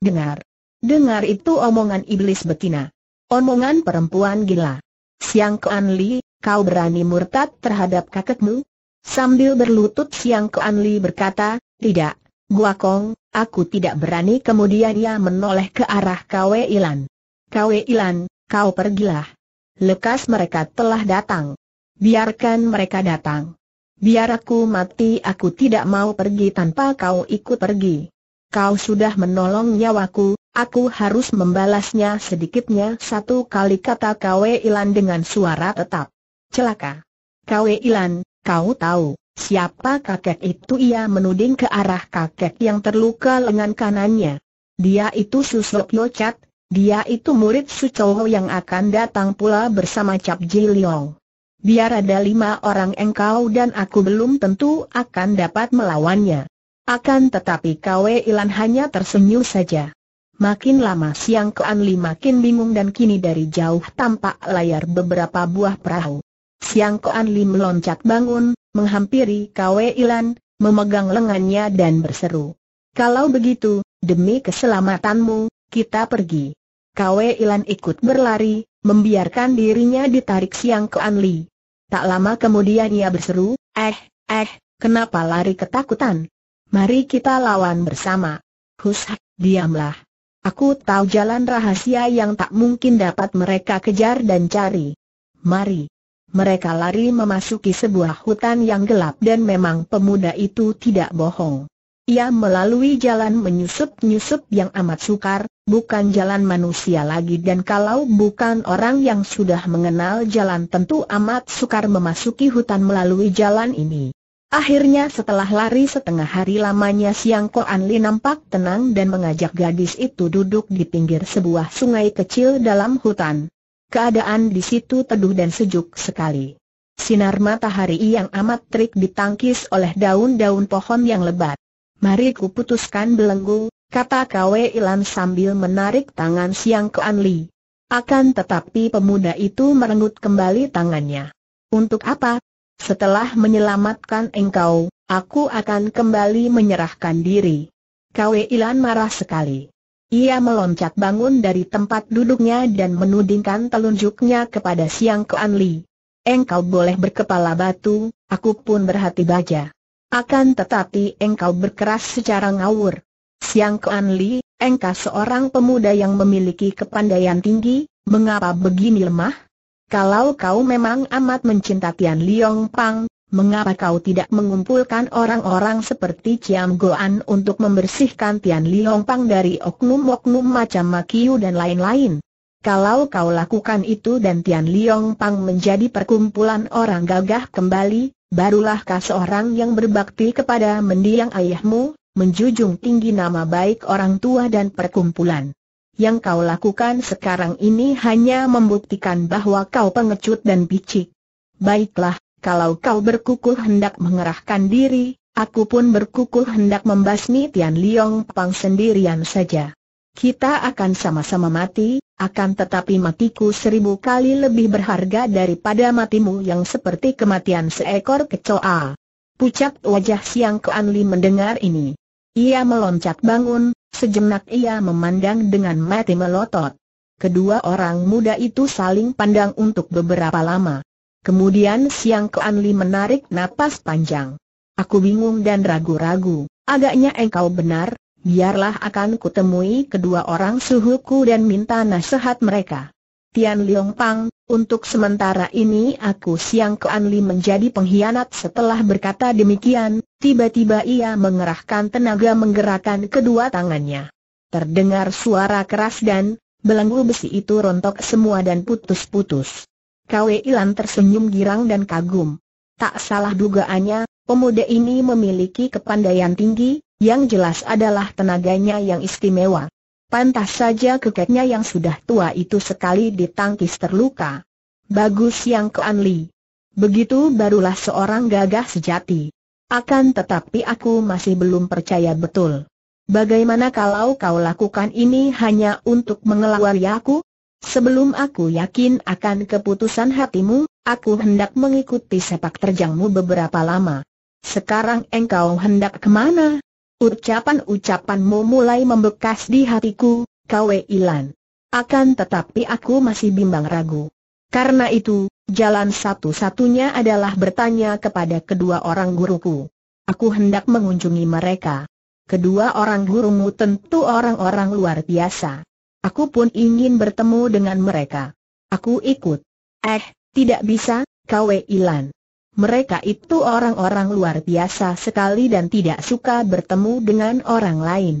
Dengar. Dengar itu omongan iblis betina. Omongan perempuan gila. Siang Kean Li, kau berani murtad terhadap kakekmu? Sambil berlutut Siang Kean Li berkata, tidak, Gua Kong, aku tidak berani kemudian ia menoleh ke arah Kwe Ilan. Kwe Ilan, kau pergilah. Lekas mereka telah datang. Biarkan mereka datang. Biar aku mati aku tidak mau pergi tanpa kau ikut pergi kau sudah menolong nyawaku, aku harus membalasnya sedikitnya satu kali kata Kwe Ilan dengan suara tetap. Celaka. Kwe Ilan, kau tahu, siapa kakek itu ia menuding ke arah kakek yang terluka lengan kanannya. Dia itu susuk Yocat, dia itu murid Sucoho yang akan datang pula bersama Cap Ji Liong. Biar ada lima orang engkau dan aku belum tentu akan dapat melawannya. Akan tetapi Kwe Ilan hanya tersenyum saja. Makin lama siang Kuan Li makin bingung dan kini dari jauh tampak layar beberapa buah perahu. Siang Kuan Li meloncat bangun, menghampiri Kwe Ilan, memegang lengannya dan berseru. Kalau begitu, demi keselamatanmu, kita pergi. Kwe Ilan ikut berlari, membiarkan dirinya ditarik siang Kuan Li. Tak lama kemudian ia berseru, eh, eh, kenapa lari ketakutan? Mari kita lawan bersama. Hushak, diamlah. Aku tahu jalan rahasia yang tak mungkin dapat mereka kejar dan cari. Mari. Mereka lari memasuki sebuah hutan yang gelap dan memang pemuda itu tidak bohong. Ia melalui jalan menyusup-nyusup yang amat sukar, bukan jalan manusia lagi dan kalau bukan orang yang sudah mengenal jalan tentu amat sukar memasuki hutan melalui jalan ini. Akhirnya setelah lari setengah hari lamanya Siang An Li nampak tenang dan mengajak gadis itu duduk di pinggir sebuah sungai kecil dalam hutan. Keadaan di situ teduh dan sejuk sekali. Sinar matahari yang amat terik ditangkis oleh daun-daun pohon yang lebat. Mari ku putuskan belenggu, kata Kwe Ilan sambil menarik tangan Siang An Li. Akan tetapi pemuda itu merenggut kembali tangannya. Untuk apa setelah menyelamatkan engkau, aku akan kembali menyerahkan diri. Kwe Ilan marah sekali. Ia meloncat bangun dari tempat duduknya dan menudingkan telunjuknya kepada Siang Kuan Li. Engkau boleh berkepala batu, aku pun berhati baja. Akan tetapi engkau berkeras secara ngawur. Siang Kuan Li, engkau seorang pemuda yang memiliki kepandaian tinggi, mengapa begini lemah? Kalau kau memang amat mencinta Tian Liong Pang, mengapa kau tidak mengumpulkan orang-orang seperti Ciam Goan untuk membersihkan Tian Liong Pang dari oknum-oknum macam Makiu dan lain-lain? Kalau kau lakukan itu dan Tian Liong Pang menjadi perkumpulan orang gagah kembali, barulah kau seorang yang berbakti kepada mendiang ayahmu, menjunjung tinggi nama baik orang tua dan perkumpulan yang kau lakukan sekarang ini hanya membuktikan bahwa kau pengecut dan picik. Baiklah, kalau kau berkukuh hendak mengerahkan diri, aku pun berkukuh hendak membasmi Tian Liong Pang sendirian saja. Kita akan sama-sama mati, akan tetapi matiku seribu kali lebih berharga daripada matimu yang seperti kematian seekor kecoa. Pucat wajah Siang Keanli mendengar ini. Ia meloncat bangun, Sejenak ia memandang dengan mati melotot. Kedua orang muda itu saling pandang untuk beberapa lama. Kemudian Siang ke Anli menarik napas panjang. Aku bingung dan ragu-ragu. Agaknya engkau benar, biarlah akan kutemui kedua orang suhuku dan minta nasihat mereka. Tian Liong Pang, untuk sementara ini aku Siang ke Anli menjadi pengkhianat setelah berkata demikian, Tiba-tiba ia mengerahkan tenaga menggerakkan kedua tangannya. Terdengar suara keras dan belenggu besi itu rontok semua dan putus-putus. Kwe Ilan tersenyum girang dan kagum. Tak salah dugaannya, pemuda ini memiliki kepandaian tinggi, yang jelas adalah tenaganya yang istimewa. Pantas saja kekeknya yang sudah tua itu sekali ditangkis terluka. Bagus yang Keanli. Anli. Begitu barulah seorang gagah sejati. Akan tetapi aku masih belum percaya betul. Bagaimana kalau kau lakukan ini hanya untuk mengelawari aku? Sebelum aku yakin akan keputusan hatimu, aku hendak mengikuti sepak terjangmu beberapa lama. Sekarang engkau hendak kemana? Ucapan-ucapanmu mulai membekas di hatiku, Kwe Ilan. Akan tetapi aku masih bimbang ragu. Karena itu, Jalan satu-satunya adalah bertanya kepada kedua orang guruku. Aku hendak mengunjungi mereka. Kedua orang gurumu tentu orang-orang luar biasa. Aku pun ingin bertemu dengan mereka. Aku ikut. Eh, tidak bisa, Kwe Ilan. Mereka itu orang-orang luar biasa sekali dan tidak suka bertemu dengan orang lain.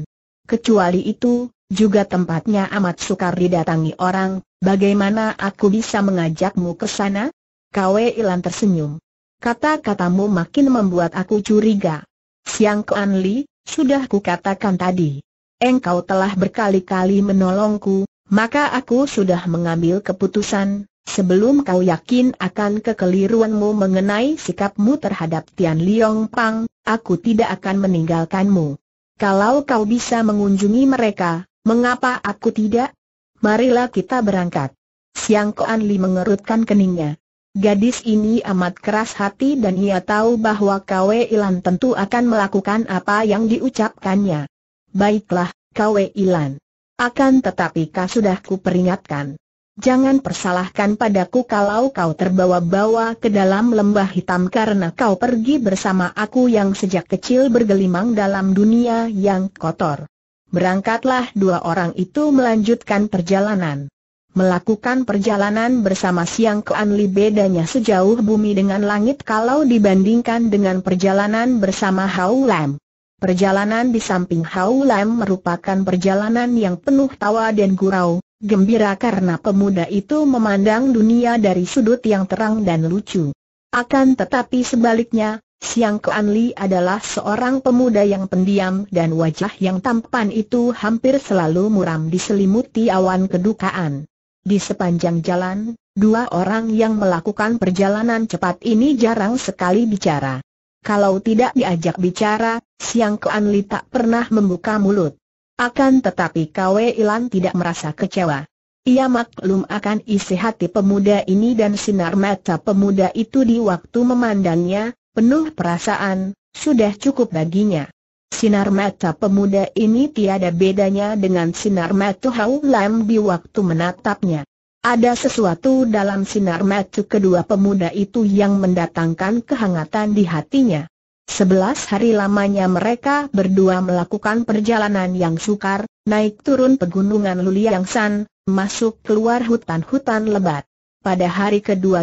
Kecuali itu, juga tempatnya amat sukar didatangi orang, Bagaimana aku bisa mengajakmu ke sana? Kwe Ilan tersenyum. Kata-katamu makin membuat aku curiga. Siang Kuan Li, sudah katakan tadi. Engkau telah berkali-kali menolongku, maka aku sudah mengambil keputusan, sebelum kau yakin akan kekeliruanmu mengenai sikapmu terhadap Tian Liang Pang, aku tidak akan meninggalkanmu. Kalau kau bisa mengunjungi mereka, mengapa aku tidak? Marilah kita berangkat. Siang Koan Li mengerutkan keningnya. Gadis ini amat keras hati dan ia tahu bahwa Kwe Ilan tentu akan melakukan apa yang diucapkannya. Baiklah, Kwe Ilan. Akan tetapi kau sudah kuperingatkan. Jangan persalahkan padaku kalau kau terbawa-bawa ke dalam lembah hitam karena kau pergi bersama aku yang sejak kecil bergelimang dalam dunia yang kotor. Berangkatlah dua orang itu melanjutkan perjalanan. Melakukan perjalanan bersama Siang ke Anli bedanya sejauh bumi dengan langit kalau dibandingkan dengan perjalanan bersama Hau Lam. Perjalanan di samping Hau Lam merupakan perjalanan yang penuh tawa dan gurau, gembira karena pemuda itu memandang dunia dari sudut yang terang dan lucu. Akan tetapi sebaliknya, Siang Kuan Li adalah seorang pemuda yang pendiam dan wajah yang tampan itu hampir selalu muram diselimuti awan kedukaan. Di sepanjang jalan, dua orang yang melakukan perjalanan cepat ini jarang sekali bicara. Kalau tidak diajak bicara, Siang Kuan Li tak pernah membuka mulut. Akan tetapi Kwe Ilan tidak merasa kecewa. Ia maklum akan isi hati pemuda ini dan sinar mata pemuda itu di waktu memandangnya, penuh perasaan, sudah cukup baginya. Sinar mata pemuda ini tiada bedanya dengan sinar mata Hau Lam di waktu menatapnya. Ada sesuatu dalam sinar mata kedua pemuda itu yang mendatangkan kehangatan di hatinya. Sebelas hari lamanya mereka berdua melakukan perjalanan yang sukar, naik turun pegunungan Luliangsan, masuk keluar hutan-hutan lebat. Pada hari ke-12,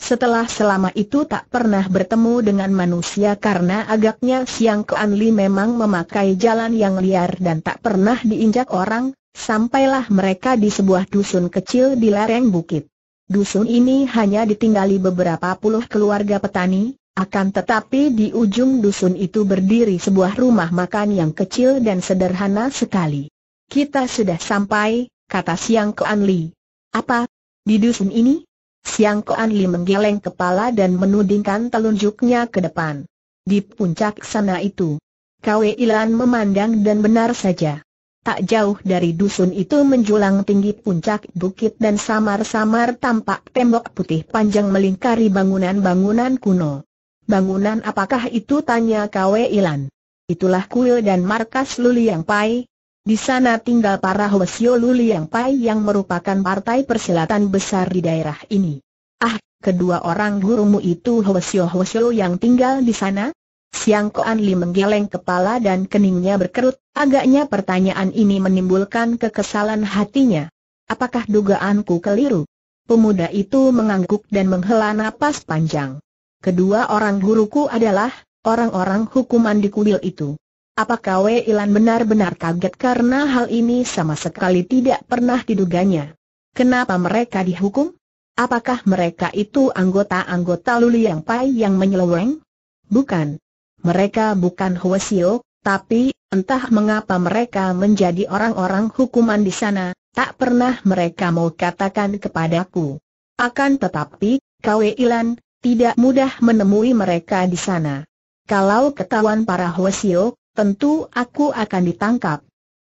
setelah selama itu tak pernah bertemu dengan manusia karena agaknya Siang Kuan Li memang memakai jalan yang liar dan tak pernah diinjak orang, sampailah mereka di sebuah dusun kecil di lereng bukit. Dusun ini hanya ditinggali beberapa puluh keluarga petani, akan tetapi di ujung dusun itu berdiri sebuah rumah makan yang kecil dan sederhana sekali. Kita sudah sampai, kata Siang Kuan Li. Apa? Di dusun ini? Siang Koan Li menggeleng kepala dan menudingkan telunjuknya ke depan. Di puncak sana itu, Kwe Ilan memandang dan benar saja. Tak jauh dari dusun itu menjulang tinggi puncak bukit dan samar-samar tampak tembok putih panjang melingkari bangunan-bangunan kuno. Bangunan apakah itu tanya Kwe Ilan? Itulah kuil dan markas Luliang Pai, di sana tinggal para Hwesio Luli yang Pai yang merupakan partai persilatan besar di daerah ini. Ah, kedua orang gurumu itu Hwesio-Hwesio yang tinggal di sana? Siang Koan Li menggeleng kepala dan keningnya berkerut, agaknya pertanyaan ini menimbulkan kekesalan hatinya. Apakah dugaanku keliru? Pemuda itu mengangguk dan menghela napas panjang. Kedua orang guruku adalah orang-orang hukuman di kuil itu. Apakah Wei Ilan benar-benar kaget karena hal ini sama sekali tidak pernah diduganya? Kenapa mereka dihukum? Apakah mereka itu anggota-anggota Luli Yang Pai yang menyeleweng? Bukan. Mereka bukan Huesio, tapi entah mengapa mereka menjadi orang-orang hukuman di sana, tak pernah mereka mau katakan kepadaku. Akan tetapi, Kwe Ilan, tidak mudah menemui mereka di sana. Kalau ketahuan para Huesio, tentu aku akan ditangkap.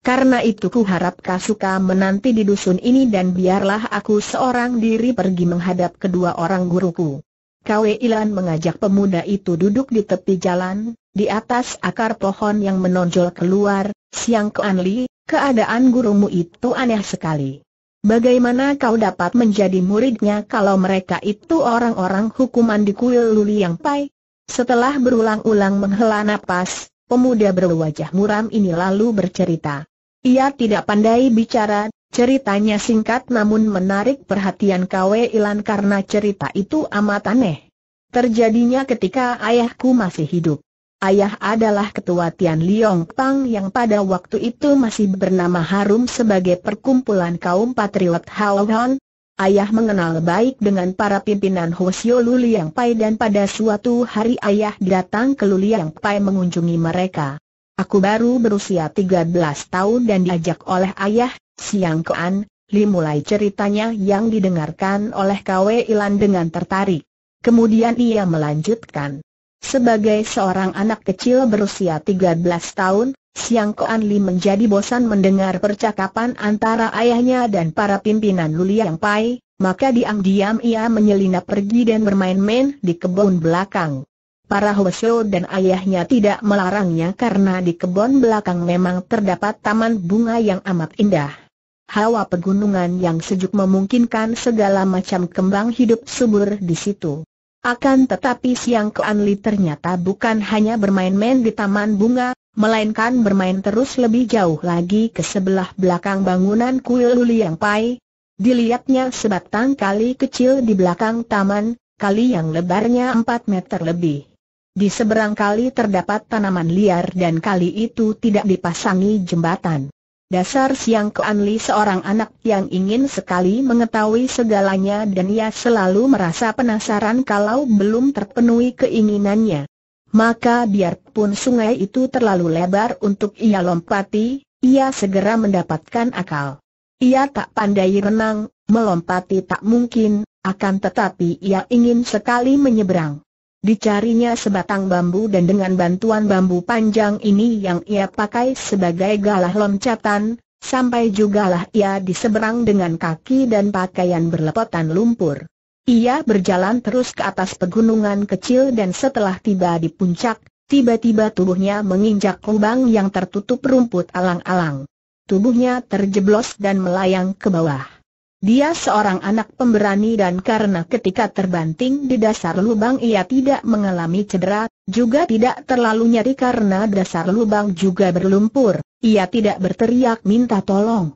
Karena itu ku harap Kasuka menanti di dusun ini dan biarlah aku seorang diri pergi menghadap kedua orang guruku. Kwe Ilan mengajak pemuda itu duduk di tepi jalan, di atas akar pohon yang menonjol keluar, siang ke Anli, keadaan gurumu itu aneh sekali. Bagaimana kau dapat menjadi muridnya kalau mereka itu orang-orang hukuman di kuil Luli yang Pai? Setelah berulang-ulang menghela napas, Pemuda berwajah muram ini lalu bercerita. Ia tidak pandai bicara, ceritanya singkat namun menarik perhatian Kwe Ilan karena cerita itu amat aneh. Terjadinya ketika ayahku masih hidup. Ayah adalah ketua Tian Liong Pang yang pada waktu itu masih bernama harum sebagai perkumpulan kaum patriot Hao Han, Ayah mengenal baik dengan para pimpinan Hosio Luliang Pai dan pada suatu hari ayah datang ke Luliang Pai mengunjungi mereka. Aku baru berusia 13 tahun dan diajak oleh ayah, Siang Kean, Li mulai ceritanya yang didengarkan oleh Kwe Ilan dengan tertarik. Kemudian ia melanjutkan. Sebagai seorang anak kecil berusia 13 tahun, Siang Koan Li menjadi bosan mendengar percakapan antara ayahnya dan para pimpinan Luliang Pai, maka diam-diam ia menyelinap pergi dan bermain-main di kebun belakang. Para Hwasyo dan ayahnya tidak melarangnya karena di kebun belakang memang terdapat taman bunga yang amat indah. Hawa pegunungan yang sejuk memungkinkan segala macam kembang hidup subur di situ. Akan tetapi Siang Koan Li ternyata bukan hanya bermain-main di taman bunga, melainkan bermain terus lebih jauh lagi ke sebelah belakang bangunan kuil Luliangpai. Pai. Dilihatnya sebatang kali kecil di belakang taman, kali yang lebarnya 4 meter lebih. Di seberang kali terdapat tanaman liar dan kali itu tidak dipasangi jembatan. Dasar Siang keanli Anli seorang anak yang ingin sekali mengetahui segalanya dan ia selalu merasa penasaran kalau belum terpenuhi keinginannya. Maka biarpun sungai itu terlalu lebar untuk ia lompati, ia segera mendapatkan akal. Ia tak pandai renang, melompati tak mungkin, akan tetapi ia ingin sekali menyeberang. Dicarinya sebatang bambu dan dengan bantuan bambu panjang ini yang ia pakai sebagai galah loncatan, sampai jugalah ia diseberang dengan kaki dan pakaian berlepotan lumpur. Ia berjalan terus ke atas pegunungan kecil dan setelah tiba di puncak, tiba-tiba tubuhnya menginjak lubang yang tertutup rumput alang-alang. Tubuhnya terjeblos dan melayang ke bawah. Dia seorang anak pemberani dan karena ketika terbanting di dasar lubang ia tidak mengalami cedera, juga tidak terlalu nyeri karena dasar lubang juga berlumpur, ia tidak berteriak minta tolong.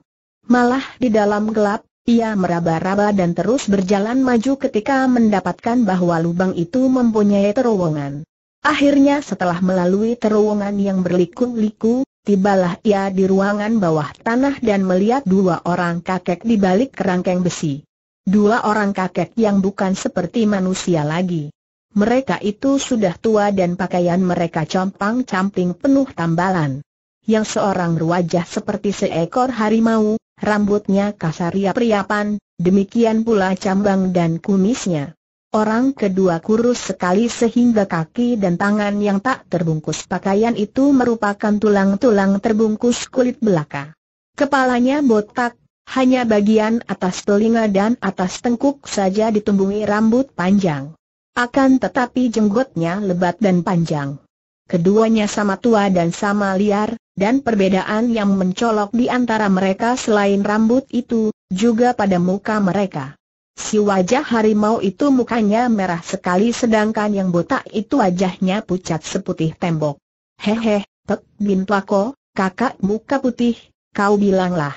Malah di dalam gelap ia meraba-raba dan terus berjalan maju ketika mendapatkan bahwa lubang itu mempunyai terowongan. Akhirnya setelah melalui terowongan yang berliku-liku, tibalah ia di ruangan bawah tanah dan melihat dua orang kakek di balik kerangkeng besi. Dua orang kakek yang bukan seperti manusia lagi. Mereka itu sudah tua dan pakaian mereka compang-camping penuh tambalan. Yang seorang berwajah seperti seekor harimau, rambutnya kasar ia riapan demikian pula cambang dan kumisnya. Orang kedua kurus sekali sehingga kaki dan tangan yang tak terbungkus pakaian itu merupakan tulang-tulang terbungkus kulit belaka. Kepalanya botak, hanya bagian atas telinga dan atas tengkuk saja ditumbuhi rambut panjang. Akan tetapi jenggotnya lebat dan panjang. Keduanya sama tua dan sama liar, dan perbedaan yang mencolok di antara mereka selain rambut itu, juga pada muka mereka. Si wajah harimau itu mukanya merah sekali sedangkan yang botak itu wajahnya pucat seputih tembok. Hehe, Pek Bin Plako, kakak muka putih, kau bilanglah.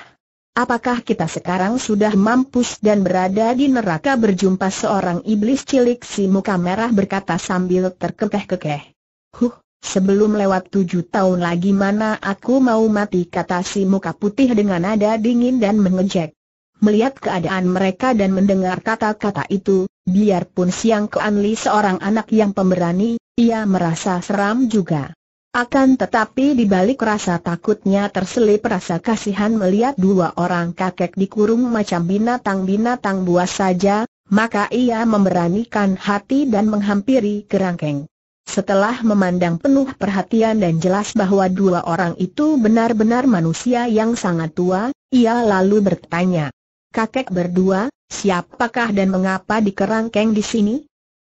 Apakah kita sekarang sudah mampus dan berada di neraka berjumpa seorang iblis cilik si muka merah berkata sambil terkekeh-kekeh. Huh, Sebelum lewat tujuh tahun lagi mana aku mau mati kata si muka putih dengan nada dingin dan mengejek. Melihat keadaan mereka dan mendengar kata-kata itu, biarpun Siang keanli Anli seorang anak yang pemberani, ia merasa seram juga. Akan tetapi di balik rasa takutnya terselip rasa kasihan melihat dua orang kakek dikurung macam binatang-binatang buas saja, maka ia memberanikan hati dan menghampiri kerangkeng. Setelah memandang penuh perhatian dan jelas bahwa dua orang itu benar-benar manusia yang sangat tua, ia lalu bertanya. Kakek berdua, siapakah dan mengapa di di sini?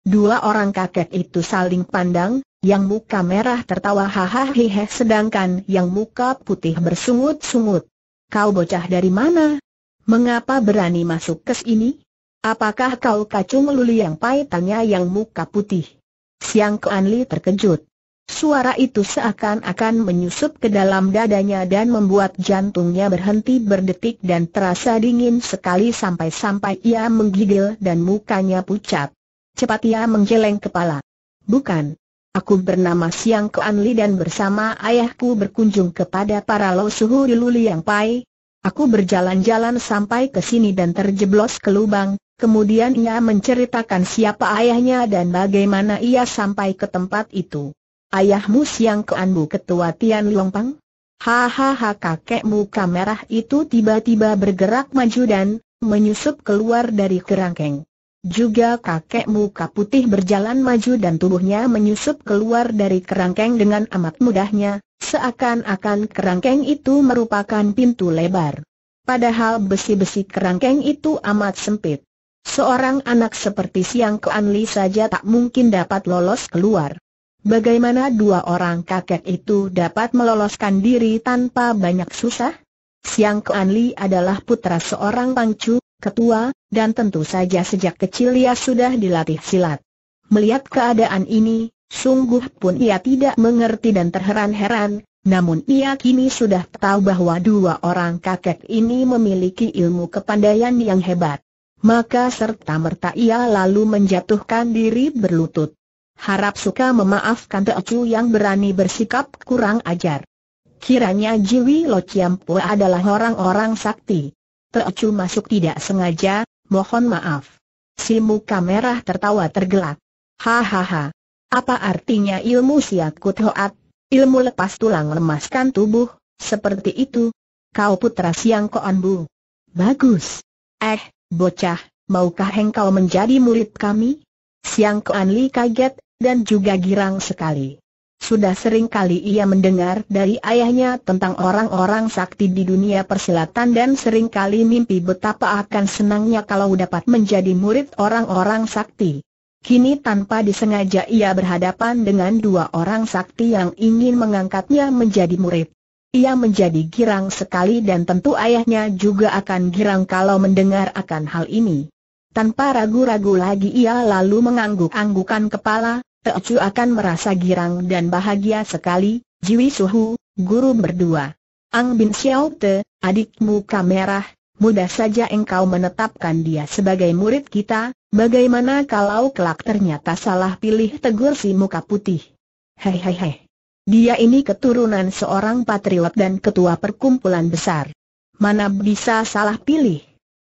Dua orang kakek itu saling pandang, yang muka merah tertawa hahaha sedangkan yang muka putih bersungut-sungut. Kau bocah dari mana? Mengapa berani masuk ke sini? Apakah kau kacung luli yang pahit tanya yang muka putih? Siang Kuan Li terkejut. Suara itu seakan-akan menyusup ke dalam dadanya dan membuat jantungnya berhenti berdetik dan terasa dingin sekali sampai-sampai ia menggigil dan mukanya pucat. Cepat ia menggeleng kepala. Bukan. Aku bernama Siang Kuan Li dan bersama ayahku berkunjung kepada para Lo Suhu di Luliang Pai, Aku berjalan-jalan sampai ke sini dan terjeblos ke lubang, kemudian ia menceritakan siapa ayahnya dan bagaimana ia sampai ke tempat itu. Ayahmu siang keanbu Ketua Tian Longpang? Hahaha kakek muka merah itu tiba-tiba bergerak maju dan menyusup keluar dari kerangkeng. Juga kakek muka putih berjalan maju dan tubuhnya menyusup keluar dari kerangkeng dengan amat mudahnya, Seakan-akan kerangkeng itu merupakan pintu lebar. Padahal besi-besi kerangkeng itu amat sempit. Seorang anak seperti Siang Kuan Li saja tak mungkin dapat lolos keluar. Bagaimana dua orang kakek itu dapat meloloskan diri tanpa banyak susah? Siang Kuan Li adalah putra seorang pangcu, ketua, dan tentu saja sejak kecil ia sudah dilatih silat. Melihat keadaan ini, Sungguh pun ia tidak mengerti dan terheran-heran, namun ia kini sudah tahu bahwa dua orang kakek ini memiliki ilmu kepandaian yang hebat. Maka serta-merta ia lalu menjatuhkan diri berlutut. Harap suka memaafkan Teocu yang berani bersikap kurang ajar. Kiranya Jiwi Lo Chiampu adalah orang-orang sakti. Teocu masuk tidak sengaja, mohon maaf. Si muka merah tertawa tergelak. Hahaha, apa artinya ilmu siakut hoat? Ilmu lepas tulang lemaskan tubuh, seperti itu. Kau putra siang koan bu. Bagus. Eh, bocah, maukah engkau menjadi murid kami? Siang koan li kaget, dan juga girang sekali. Sudah sering kali ia mendengar dari ayahnya tentang orang-orang sakti di dunia persilatan dan sering kali mimpi betapa akan senangnya kalau dapat menjadi murid orang-orang sakti. Kini tanpa disengaja ia berhadapan dengan dua orang sakti yang ingin mengangkatnya menjadi murid. Ia menjadi girang sekali dan tentu ayahnya juga akan girang kalau mendengar akan hal ini. Tanpa ragu-ragu lagi ia lalu mengangguk-anggukan kepala, Teocu akan merasa girang dan bahagia sekali, Jiwi Suhu, guru berdua. Ang Bin Xiao Te, adikmu kamerah, mudah saja engkau menetapkan dia sebagai murid kita, bagaimana kalau kelak ternyata salah pilih tegur si muka putih. Hei hei hei. Dia ini keturunan seorang patriot dan ketua perkumpulan besar. Mana bisa salah pilih?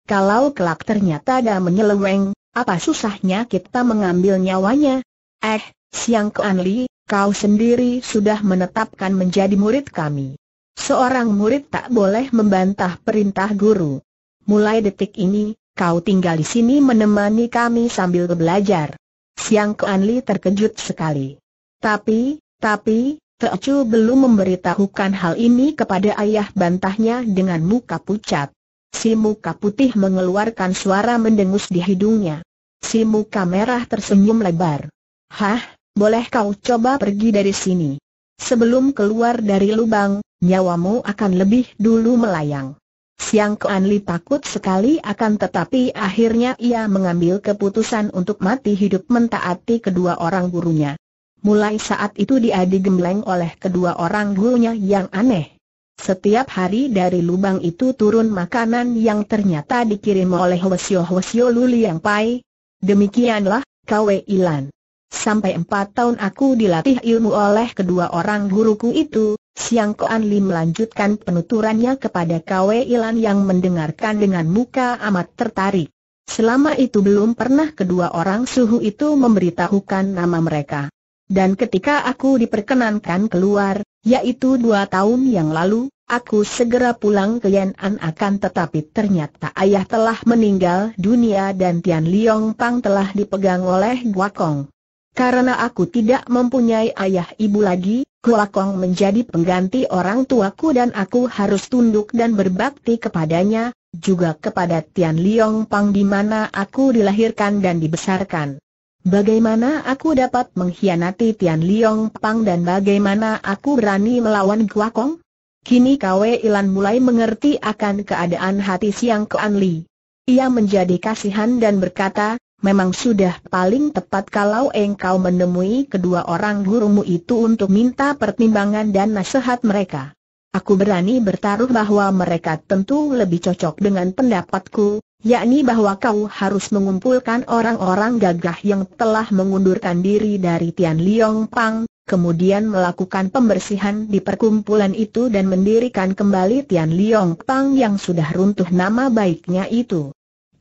Kalau kelak ternyata ada menyeleweng, apa susahnya kita mengambil nyawanya? Eh, Siang Anli, kau sendiri sudah menetapkan menjadi murid kami. Seorang murid tak boleh membantah perintah guru. Mulai detik ini, kau tinggal di sini menemani kami sambil belajar. Siang Kuan terkejut sekali. Tapi, tapi, Teocu belum memberitahukan hal ini kepada ayah bantahnya dengan muka pucat. Si muka putih mengeluarkan suara mendengus di hidungnya. Si muka merah tersenyum lebar. Hah, boleh kau coba pergi dari sini? Sebelum keluar dari lubang, nyawamu akan lebih dulu melayang. Siang Kuan Li takut sekali akan tetapi akhirnya ia mengambil keputusan untuk mati hidup mentaati kedua orang gurunya. Mulai saat itu dia digembleng oleh kedua orang gurunya yang aneh. Setiap hari dari lubang itu turun makanan yang ternyata dikirim oleh Hwasyo Hwasyo Luli yang pai. Demikianlah, Kwe Ilan. Sampai empat tahun aku dilatih ilmu oleh kedua orang guruku itu, Siang Koan Lim melanjutkan penuturannya kepada Kwe Ilan yang mendengarkan dengan muka amat tertarik. Selama itu belum pernah kedua orang suhu itu memberitahukan nama mereka. Dan ketika aku diperkenankan keluar, yaitu dua tahun yang lalu, aku segera pulang ke Yan An akan tetapi ternyata ayah telah meninggal dunia dan Tian Liong Pang telah dipegang oleh Guakong. Karena aku tidak mempunyai ayah ibu lagi, Kolakong menjadi pengganti orang tuaku dan aku harus tunduk dan berbakti kepadanya, juga kepada Tian Liong Pang di mana aku dilahirkan dan dibesarkan. Bagaimana aku dapat mengkhianati Tian Liong Pang dan bagaimana aku berani melawan Kuakong? Kini Kwe Ilan mulai mengerti akan keadaan hati Siang Kuan Li. Ia menjadi kasihan dan berkata, memang sudah paling tepat kalau engkau menemui kedua orang gurumu itu untuk minta pertimbangan dan nasihat mereka. Aku berani bertaruh bahwa mereka tentu lebih cocok dengan pendapatku, yakni bahwa kau harus mengumpulkan orang-orang gagah yang telah mengundurkan diri dari Tian Liong Pang, kemudian melakukan pembersihan di perkumpulan itu dan mendirikan kembali Tian Liong Pang yang sudah runtuh nama baiknya itu.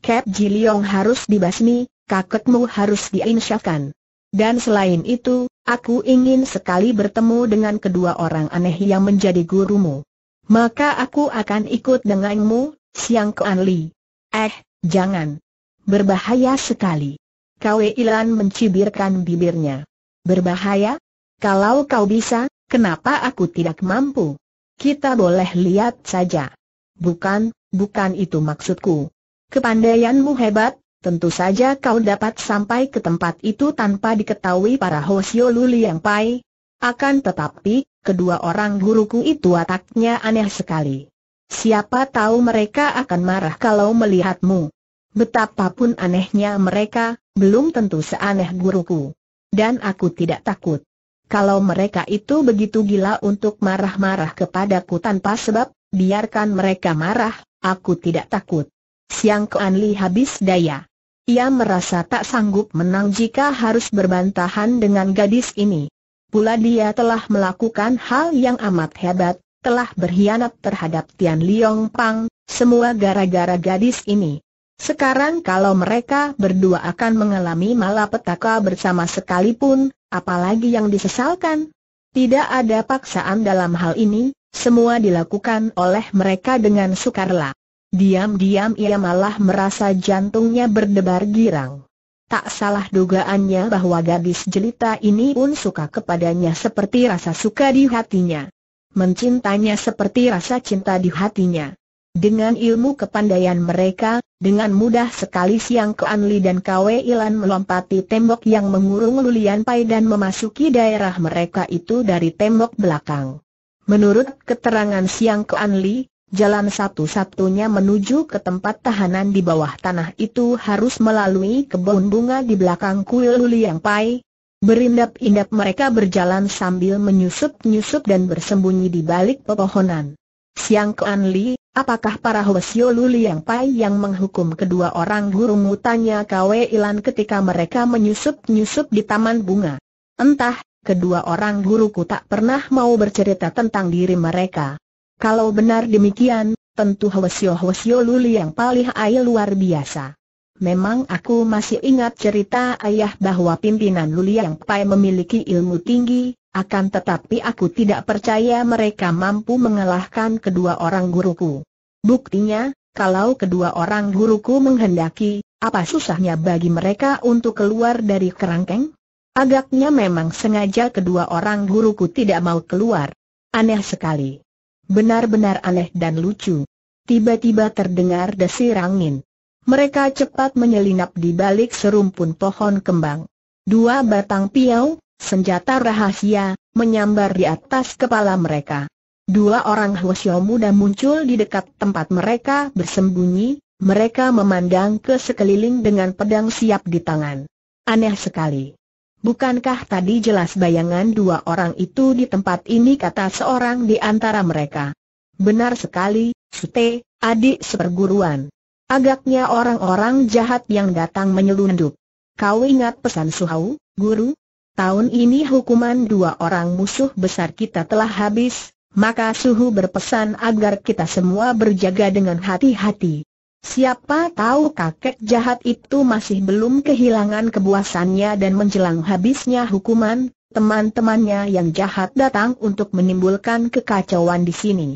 Cap Ji Liong harus dibasmi, kakekmu harus diinsyakan. Dan selain itu, aku ingin sekali bertemu dengan kedua orang aneh yang menjadi gurumu. Maka aku akan ikut denganmu, Siang Kuan Li. Eh, jangan. Berbahaya sekali. Kwe Ilan mencibirkan bibirnya. Berbahaya? Kalau kau bisa, kenapa aku tidak mampu? Kita boleh lihat saja. Bukan, bukan itu maksudku. Kepandaianmu hebat, Tentu saja kau dapat sampai ke tempat itu tanpa diketahui para Hosio Luli yang pai. Akan tetapi, kedua orang guruku itu wataknya aneh sekali. Siapa tahu mereka akan marah kalau melihatmu. Betapapun anehnya mereka, belum tentu seaneh guruku. Dan aku tidak takut. Kalau mereka itu begitu gila untuk marah-marah kepadaku tanpa sebab, biarkan mereka marah, aku tidak takut. Siang Kuan Li habis daya. Ia merasa tak sanggup menang jika harus berbantahan dengan gadis ini. Pula dia telah melakukan hal yang amat hebat, telah berkhianat terhadap Tian Liong Pang, semua gara-gara gadis ini. Sekarang kalau mereka berdua akan mengalami malapetaka bersama sekalipun, apalagi yang disesalkan? Tidak ada paksaan dalam hal ini, semua dilakukan oleh mereka dengan sukarela. Diam-diam ia malah merasa jantungnya berdebar girang. Tak salah dugaannya bahwa gadis jelita ini pun suka kepadanya seperti rasa suka di hatinya. Mencintanya seperti rasa cinta di hatinya. Dengan ilmu kepandaian mereka, dengan mudah sekali Siang Keanli dan Kwe Ilan melompati tembok yang mengurung Lulian Pai dan memasuki daerah mereka itu dari tembok belakang. Menurut keterangan Siang Keanli jalan satu-satunya menuju ke tempat tahanan di bawah tanah itu harus melalui kebun bunga di belakang kuil Luliang Pai. Berindap-indap mereka berjalan sambil menyusup-nyusup dan bersembunyi di balik pepohonan. Siang ke Anli, apakah para Hwasyo Luliang Pai yang menghukum kedua orang guru mutanya Kwe Ilan ketika mereka menyusup-nyusup di taman bunga. Entah, kedua orang guruku tak pernah mau bercerita tentang diri mereka. Kalau benar demikian, tentu Hwasyo Hwasyo Luli yang paling ayah luar biasa. Memang aku masih ingat cerita ayah bahwa pimpinan Luli yang pai memiliki ilmu tinggi, akan tetapi aku tidak percaya mereka mampu mengalahkan kedua orang guruku. Buktinya, kalau kedua orang guruku menghendaki, apa susahnya bagi mereka untuk keluar dari kerangkeng? Agaknya memang sengaja kedua orang guruku tidak mau keluar. Aneh sekali. Benar-benar aneh dan lucu. Tiba-tiba terdengar desir angin. Mereka cepat menyelinap di balik serumpun pohon kembang. Dua batang piau, senjata rahasia, menyambar di atas kepala mereka. Dua orang Hwasyo muda muncul di dekat tempat mereka bersembunyi, mereka memandang ke sekeliling dengan pedang siap di tangan. Aneh sekali. Bukankah tadi jelas bayangan dua orang itu di tempat ini kata seorang di antara mereka. Benar sekali, Sute, adik seperguruan. Agaknya orang-orang jahat yang datang menyelundup. Kau ingat pesan Suhau, guru? Tahun ini hukuman dua orang musuh besar kita telah habis, maka Suhu berpesan agar kita semua berjaga dengan hati-hati. Siapa tahu kakek jahat itu masih belum kehilangan kebuasannya dan menjelang habisnya hukuman, teman-temannya yang jahat datang untuk menimbulkan kekacauan di sini.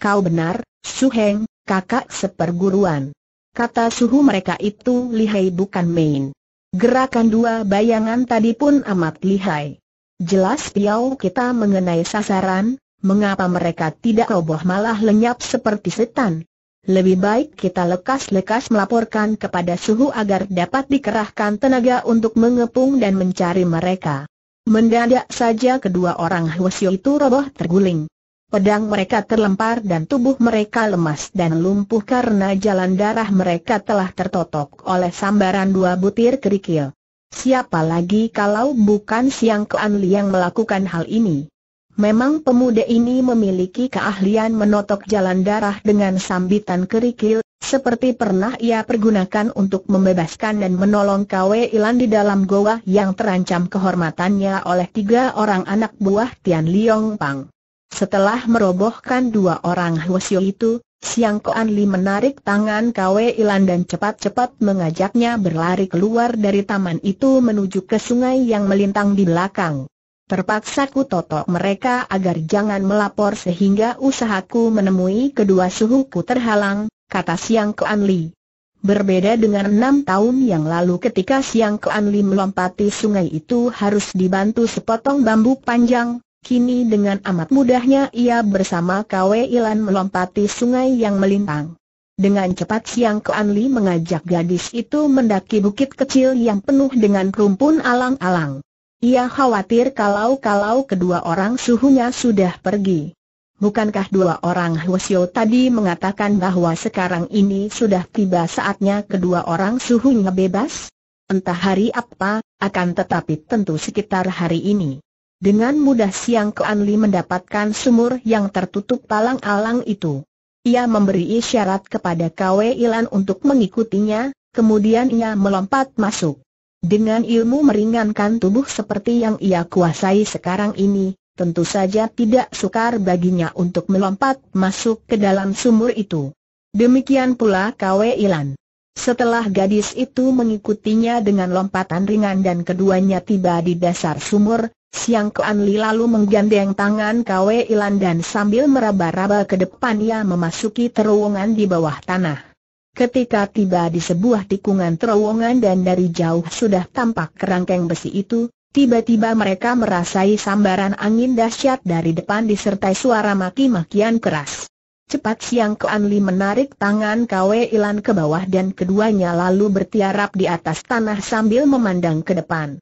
Kau benar, Su Heng, kakak seperguruan. Kata suhu mereka itu lihai bukan main. Gerakan dua bayangan tadi pun amat lihai. Jelas piau kita mengenai sasaran, mengapa mereka tidak roboh malah lenyap seperti setan? lebih baik kita lekas-lekas melaporkan kepada suhu agar dapat dikerahkan tenaga untuk mengepung dan mencari mereka. Mendadak saja kedua orang Hwasyo itu roboh terguling. Pedang mereka terlempar dan tubuh mereka lemas dan lumpuh karena jalan darah mereka telah tertotok oleh sambaran dua butir kerikil. Siapa lagi kalau bukan Siang Kuan yang melakukan hal ini? Memang pemuda ini memiliki keahlian menotok jalan darah dengan sambitan kerikil, seperti pernah ia pergunakan untuk membebaskan dan menolong Kwe Ilan di dalam goa yang terancam kehormatannya oleh tiga orang anak buah Tian Liong Pang. Setelah merobohkan dua orang Hwasyo itu, Siang Koan Li menarik tangan Kwe Ilan dan cepat-cepat mengajaknya berlari keluar dari taman itu menuju ke sungai yang melintang di belakang. Terpaksa ku totok mereka agar jangan melapor sehingga usahaku menemui kedua suhuku terhalang, kata Siang Kuan Li. Berbeda dengan enam tahun yang lalu ketika Siang Kuan Li melompati sungai itu harus dibantu sepotong bambu panjang, kini dengan amat mudahnya ia bersama Kwe Ilan melompati sungai yang melintang. Dengan cepat Siang Kuan Li mengajak gadis itu mendaki bukit kecil yang penuh dengan rumpun alang-alang. Ia khawatir kalau-kalau kedua orang suhunya sudah pergi. Bukankah dua orang Huasio tadi mengatakan bahwa sekarang ini sudah tiba saatnya kedua orang suhunya bebas? Entah hari apa, akan tetapi tentu sekitar hari ini. Dengan mudah Siang ke Anli mendapatkan sumur yang tertutup palang-alang itu. Ia memberi isyarat kepada Kwe Ilan untuk mengikutinya, kemudian ia melompat masuk. Dengan ilmu meringankan tubuh seperti yang ia kuasai sekarang ini, tentu saja tidak sukar baginya untuk melompat masuk ke dalam sumur itu. Demikian pula Kwe Ilan. Setelah gadis itu mengikutinya dengan lompatan ringan dan keduanya tiba di dasar sumur, Siang Kuan Li lalu menggandeng tangan Kwe Ilan dan sambil meraba-raba ke depan ia memasuki terowongan di bawah tanah. Ketika tiba di sebuah tikungan terowongan dan dari jauh sudah tampak kerangkeng besi itu, tiba-tiba mereka merasai sambaran angin dahsyat dari depan disertai suara maki-makian keras. Cepat siang Kuan Li menarik tangan Kwe Ilan ke bawah dan keduanya lalu bertiarap di atas tanah sambil memandang ke depan.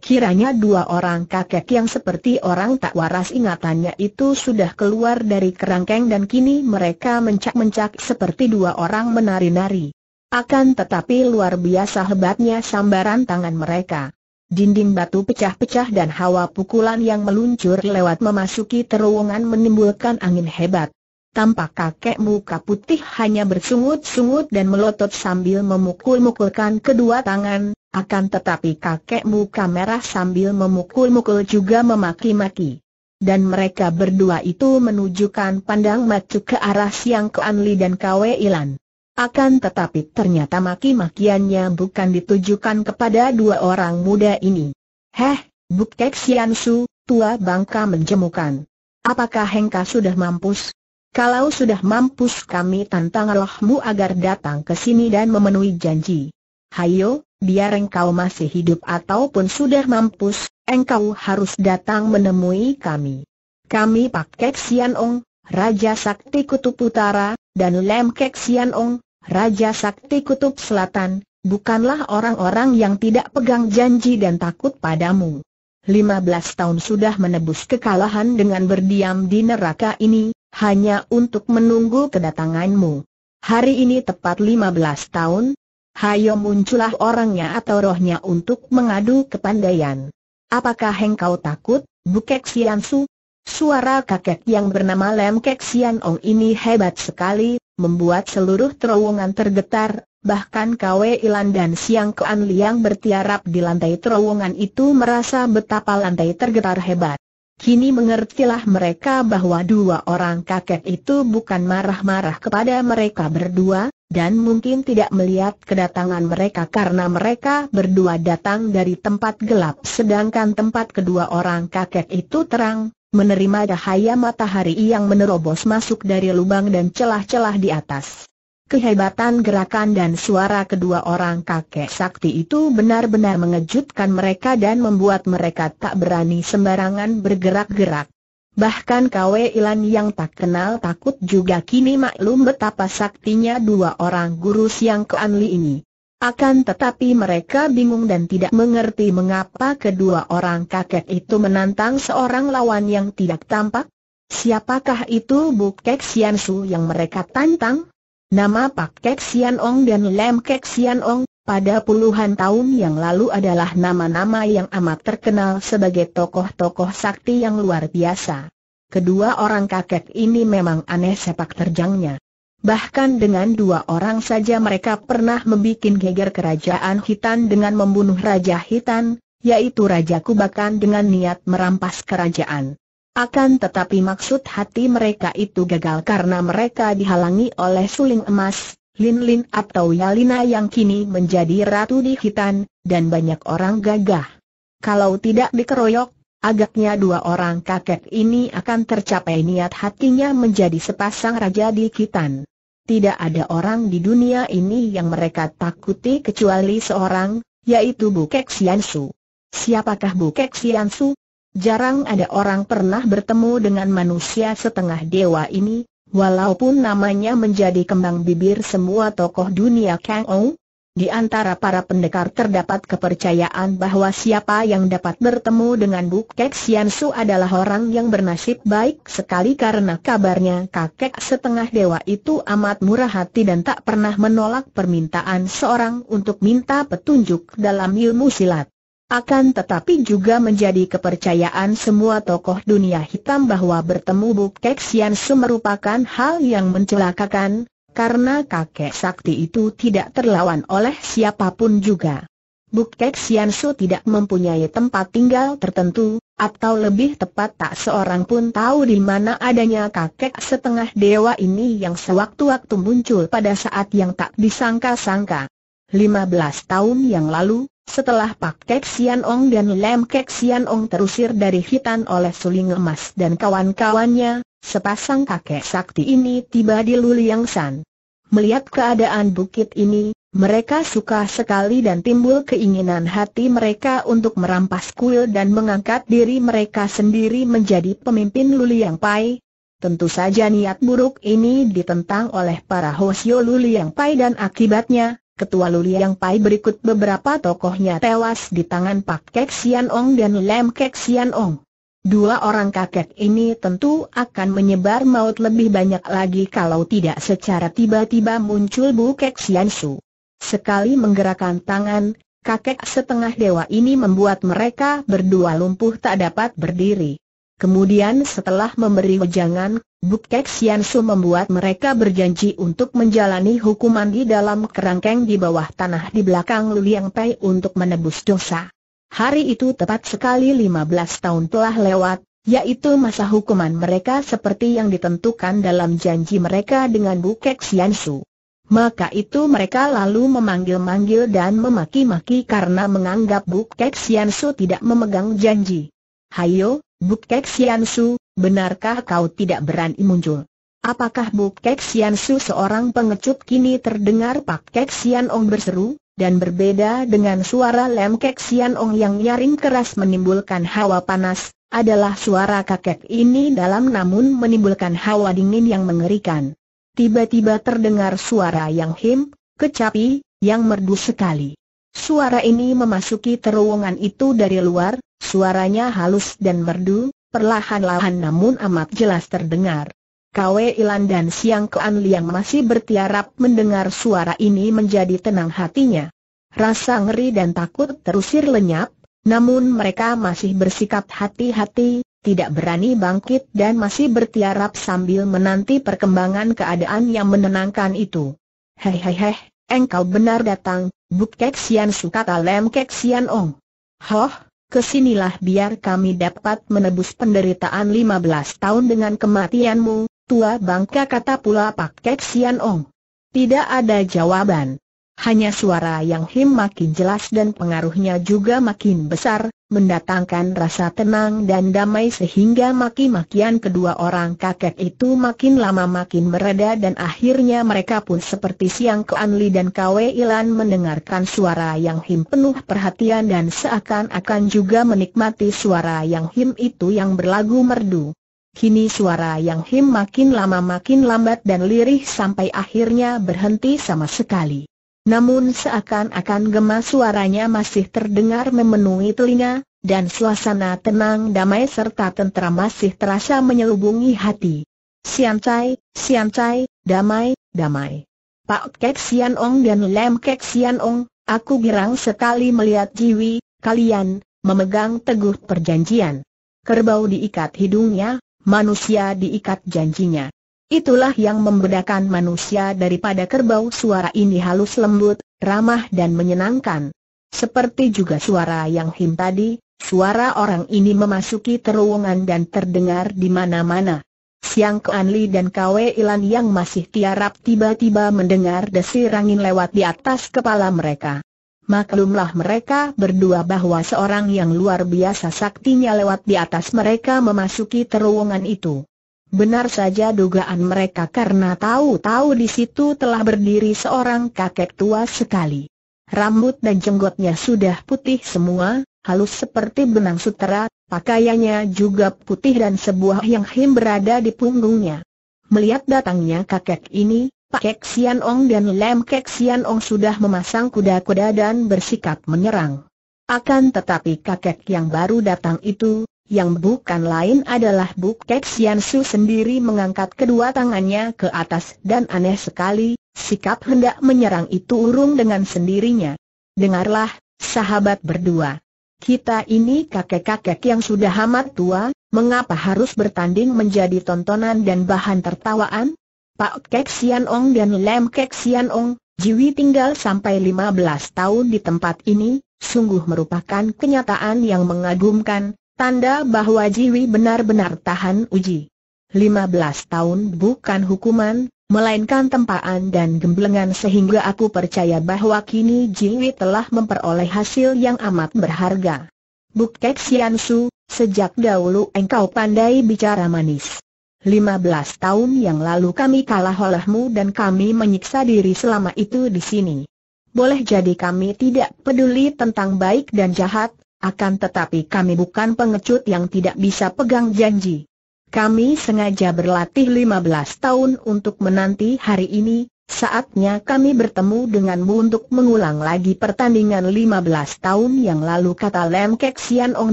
Kiranya dua orang kakek yang seperti orang tak waras ingatannya itu sudah keluar dari kerangkeng dan kini mereka mencak-mencak seperti dua orang menari-nari. Akan tetapi luar biasa hebatnya sambaran tangan mereka. Dinding batu pecah-pecah dan hawa pukulan yang meluncur lewat memasuki terowongan menimbulkan angin hebat. Tampak kakek muka putih hanya bersungut-sungut dan melotot sambil memukul-mukulkan kedua tangan, akan tetapi kakekmu merah sambil memukul-mukul juga memaki-maki. Dan mereka berdua itu menunjukkan pandang macu ke arah Siang ke Li dan Kwe Ilan. Akan tetapi ternyata maki-makiannya bukan ditujukan kepada dua orang muda ini. Heh, Bukek Sian Su, tua bangka menjemukan. Apakah Hengka sudah mampus? Kalau sudah mampus kami tantang rohmu agar datang ke sini dan memenuhi janji. Hayo, biar engkau masih hidup ataupun sudah mampus, engkau harus datang menemui kami. Kami Pak Kek Sian Ong, Raja Sakti Kutub Utara, dan Lem Kek Sian Ong, Raja Sakti Kutub Selatan, bukanlah orang-orang yang tidak pegang janji dan takut padamu. 15 tahun sudah menebus kekalahan dengan berdiam di neraka ini, hanya untuk menunggu kedatanganmu. Hari ini tepat 15 tahun, hayo muncullah orangnya atau rohnya untuk mengadu ke kepandaian. Apakah engkau takut, Bukek Siansu? Suara kakek yang bernama Lem Kek Sian Ong ini hebat sekali, membuat seluruh terowongan tergetar, bahkan Kwe Ilan dan Siang Kuan Liang bertiarap di lantai terowongan itu merasa betapa lantai tergetar hebat. Kini mengertilah mereka bahwa dua orang kakek itu bukan marah-marah kepada mereka berdua, dan mungkin tidak melihat kedatangan mereka karena mereka berdua datang dari tempat gelap sedangkan tempat kedua orang kakek itu terang, menerima cahaya matahari yang menerobos masuk dari lubang dan celah-celah di atas. Kehebatan gerakan dan suara kedua orang kakek sakti itu benar-benar mengejutkan mereka dan membuat mereka tak berani sembarangan bergerak-gerak. Bahkan Kwe Ilan yang tak kenal takut juga kini maklum betapa saktinya dua orang guru Siang Keanli ini. Akan tetapi mereka bingung dan tidak mengerti mengapa kedua orang kakek itu menantang seorang lawan yang tidak tampak. Siapakah itu Bukek Siansu yang mereka tantang? Nama Pak Kek Sian Ong dan Lem Kek Sian Ong, pada puluhan tahun yang lalu adalah nama-nama yang amat terkenal sebagai tokoh-tokoh sakti yang luar biasa. Kedua orang kakek ini memang aneh sepak terjangnya. Bahkan dengan dua orang saja mereka pernah membuat geger kerajaan Hitan dengan membunuh Raja Hitan, yaitu Raja Kubakan dengan niat merampas kerajaan. Akan tetapi maksud hati mereka itu gagal karena mereka dihalangi oleh suling emas, Lin-Lin atau Yalina yang kini menjadi ratu di Hitan, dan banyak orang gagah. Kalau tidak dikeroyok, agaknya dua orang kakek ini akan tercapai niat hatinya menjadi sepasang raja di Hitan. Tidak ada orang di dunia ini yang mereka takuti kecuali seorang, yaitu Bukek Siansu. Siapakah Bukek Siansu? Jarang ada orang pernah bertemu dengan manusia setengah dewa ini, walaupun namanya menjadi kembang bibir semua tokoh dunia Kang Ou. Di antara para pendekar terdapat kepercayaan bahwa siapa yang dapat bertemu dengan Bu Kek Sian Su adalah orang yang bernasib baik sekali karena kabarnya kakek setengah dewa itu amat murah hati dan tak pernah menolak permintaan seorang untuk minta petunjuk dalam ilmu silat. Akan tetapi juga menjadi kepercayaan semua tokoh dunia hitam bahwa bertemu Bukek Siansu merupakan hal yang mencelakakan, karena kakek sakti itu tidak terlawan oleh siapapun juga. Bukek Su tidak mempunyai tempat tinggal tertentu, atau lebih tepat tak seorang pun tahu di mana adanya kakek setengah dewa ini yang sewaktu-waktu muncul pada saat yang tak disangka-sangka. 15 tahun yang lalu, setelah Pak Kek Sian Ong dan Lem Kek Sian Ong terusir dari hitan oleh Suling Emas dan kawan-kawannya, sepasang kakek sakti ini tiba di Luliang San. Melihat keadaan bukit ini, mereka suka sekali dan timbul keinginan hati mereka untuk merampas kuil dan mengangkat diri mereka sendiri menjadi pemimpin Luliang Pai. Tentu saja niat buruk ini ditentang oleh para Hosyo Luliang Pai dan akibatnya, Ketua yang Pai berikut beberapa tokohnya tewas di tangan Pak Kek Sian Ong dan Lem Kek Sian Ong. Dua orang kakek ini tentu akan menyebar maut lebih banyak lagi kalau tidak secara tiba-tiba muncul Bu Kek Sian Su. Sekali menggerakkan tangan, kakek setengah dewa ini membuat mereka berdua lumpuh tak dapat berdiri. Kemudian setelah memberi wejangan, Buk Kek Sian Su membuat mereka berjanji untuk menjalani hukuman di dalam kerangkeng di bawah tanah di belakang Liang Pei untuk menebus dosa. Hari itu tepat sekali 15 tahun telah lewat, yaitu masa hukuman mereka seperti yang ditentukan dalam janji mereka dengan Buk Kek Sian Su. Maka itu mereka lalu memanggil-manggil dan memaki-maki karena menganggap Buk Kek Sian Su tidak memegang janji. Hayo, Bukek Su, benarkah kau tidak berani muncul? Apakah Bukek Su seorang pengecut kini terdengar Pak Kek Sian berseru, dan berbeda dengan suara Lem Kek Sian yang nyaring keras menimbulkan hawa panas, adalah suara kakek ini dalam namun menimbulkan hawa dingin yang mengerikan. Tiba-tiba terdengar suara yang him, kecapi, yang merdu sekali. Suara ini memasuki terowongan itu dari luar, Suaranya halus dan merdu, perlahan-lahan namun amat jelas terdengar. Kwe Ilan dan Siang Kean Liang masih bertiarap mendengar suara ini menjadi tenang hatinya. Rasa ngeri dan takut terusir lenyap, namun mereka masih bersikap hati-hati, tidak berani bangkit dan masih bertiarap sambil menanti perkembangan keadaan yang menenangkan itu. Hei hei hei, engkau benar datang, Buk Kek Sian Suka Kalem Kek Sian Ong. Hoh, kesinilah biar kami dapat menebus penderitaan lima belas tahun dengan kematianmu, tua bangka kata pula Pak Kek Sian Ong. Tidak ada jawaban hanya suara yang him makin jelas dan pengaruhnya juga makin besar, mendatangkan rasa tenang dan damai sehingga maki-makian kedua orang kakek itu makin lama makin mereda dan akhirnya mereka pun seperti siang ke Anli dan Kwe Ilan mendengarkan suara yang him penuh perhatian dan seakan-akan juga menikmati suara yang him itu yang berlagu merdu. Kini suara yang him makin lama makin lambat dan lirih sampai akhirnya berhenti sama sekali. Namun seakan-akan gema suaranya masih terdengar memenuhi telinga, dan suasana tenang damai serta tentera masih terasa menyelubungi hati. Sian Chai, Sian Chai, damai, damai. Pak Kek Sian Ong dan Lem Kek Sian Ong, aku girang sekali melihat Jiwi, kalian, memegang teguh perjanjian. Kerbau diikat hidungnya, manusia diikat janjinya. Itulah yang membedakan manusia daripada kerbau suara ini halus lembut, ramah dan menyenangkan. Seperti juga suara yang him tadi, suara orang ini memasuki terowongan dan terdengar di mana-mana. Siang keanli dan Kwe Ilan yang masih tiarap tiba-tiba mendengar desir angin lewat di atas kepala mereka. Maklumlah mereka berdua bahwa seorang yang luar biasa saktinya lewat di atas mereka memasuki terowongan itu. Benar saja dugaan mereka karena tahu-tahu di situ telah berdiri seorang kakek tua sekali. Rambut dan jenggotnya sudah putih semua, halus seperti benang sutera, pakaiannya juga putih dan sebuah yang him berada di punggungnya. Melihat datangnya kakek ini, Pak Kek Sian Ong dan Lem Kek Sian Ong sudah memasang kuda-kuda dan bersikap menyerang. Akan tetapi kakek yang baru datang itu, yang bukan lain adalah Bu Kek Sian Su sendiri mengangkat kedua tangannya ke atas dan aneh sekali, sikap hendak menyerang itu urung dengan sendirinya. Dengarlah, sahabat berdua. Kita ini kakek-kakek yang sudah amat tua, mengapa harus bertanding menjadi tontonan dan bahan tertawaan? Pak Kek Sian Ong dan Lem Kek Sian Ong, Jiwi tinggal sampai 15 tahun di tempat ini, sungguh merupakan kenyataan yang mengagumkan, Tanda bahwa Jiwi benar-benar tahan uji. 15 tahun bukan hukuman, melainkan tempaan dan gemblengan sehingga aku percaya bahwa kini Jiwi telah memperoleh hasil yang amat berharga. Bukek Su, sejak dahulu engkau pandai bicara manis. 15 tahun yang lalu kami kalah olehmu dan kami menyiksa diri selama itu di sini. Boleh jadi kami tidak peduli tentang baik dan jahat, akan tetapi kami bukan pengecut yang tidak bisa pegang janji. Kami sengaja berlatih 15 tahun untuk menanti hari ini, saatnya kami bertemu denganmu untuk mengulang lagi pertandingan 15 tahun yang lalu kata Lem Kek Sian Ong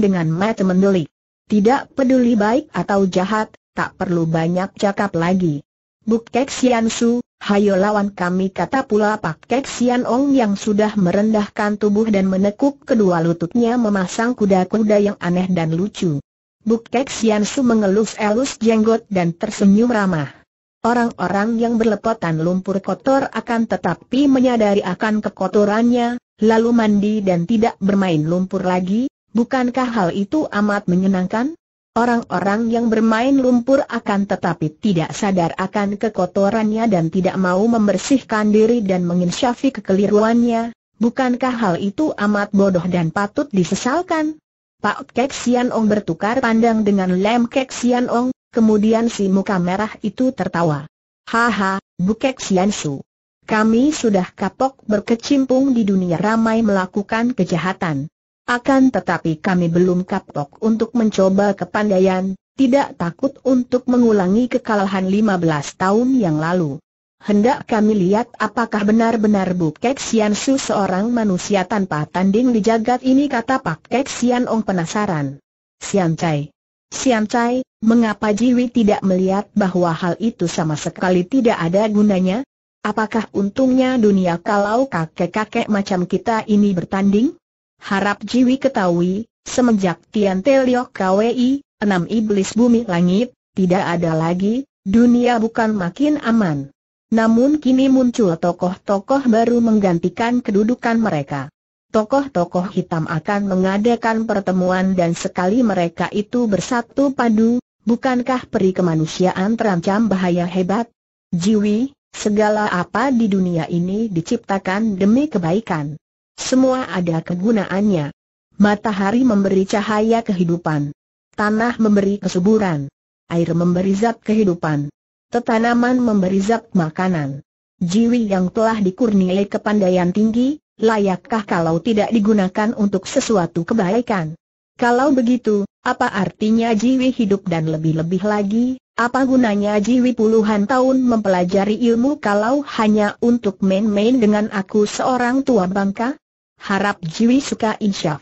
dengan mata mendelik. Tidak peduli baik atau jahat, tak perlu banyak cakap lagi. Buk Kek Sian Su, Hayo lawan kami kata pula Pak Kek Sian Ong yang sudah merendahkan tubuh dan menekuk kedua lututnya memasang kuda-kuda yang aneh dan lucu. Buk Kek Sian Su mengelus-elus jenggot dan tersenyum ramah. Orang-orang yang berlepotan lumpur kotor akan tetapi menyadari akan kekotorannya, lalu mandi dan tidak bermain lumpur lagi, bukankah hal itu amat menyenangkan? Orang-orang yang bermain lumpur akan tetapi tidak sadar akan kekotorannya dan tidak mau membersihkan diri dan menginsyafi kekeliruannya, bukankah hal itu amat bodoh dan patut disesalkan? Pak Kek Sian Ong bertukar pandang dengan Lem Kek Sian Ong, kemudian si muka merah itu tertawa. Haha, Bu Kek Sian Su. Kami sudah kapok berkecimpung di dunia ramai melakukan kejahatan. Akan tetapi kami belum kapok untuk mencoba kepandaian, tidak takut untuk mengulangi kekalahan 15 tahun yang lalu. Hendak kami lihat apakah benar-benar Bukek Sian Su seorang manusia tanpa tanding di jagat ini kata Pak Kek Sian Ong penasaran. Sian Chai. Sian Chai, mengapa Jiwi tidak melihat bahwa hal itu sama sekali tidak ada gunanya? Apakah untungnya dunia kalau kakek-kakek macam kita ini bertanding? Harap Jiwi ketahui, semenjak Tian Teliok KWI, enam iblis bumi langit, tidak ada lagi, dunia bukan makin aman. Namun kini muncul tokoh-tokoh baru menggantikan kedudukan mereka. Tokoh-tokoh hitam akan mengadakan pertemuan dan sekali mereka itu bersatu padu, bukankah peri kemanusiaan terancam bahaya hebat? Jiwi, segala apa di dunia ini diciptakan demi kebaikan. Semua ada kegunaannya. Matahari memberi cahaya kehidupan. Tanah memberi kesuburan. Air memberi zat kehidupan. Tetanaman memberi zat makanan. Jiwi yang telah dikurniai kepandaian tinggi, layakkah kalau tidak digunakan untuk sesuatu kebaikan? Kalau begitu, apa artinya jiwi hidup dan lebih-lebih lagi, apa gunanya jiwi puluhan tahun mempelajari ilmu kalau hanya untuk main-main dengan aku seorang tua bangka? harap Jiwi suka insyaf.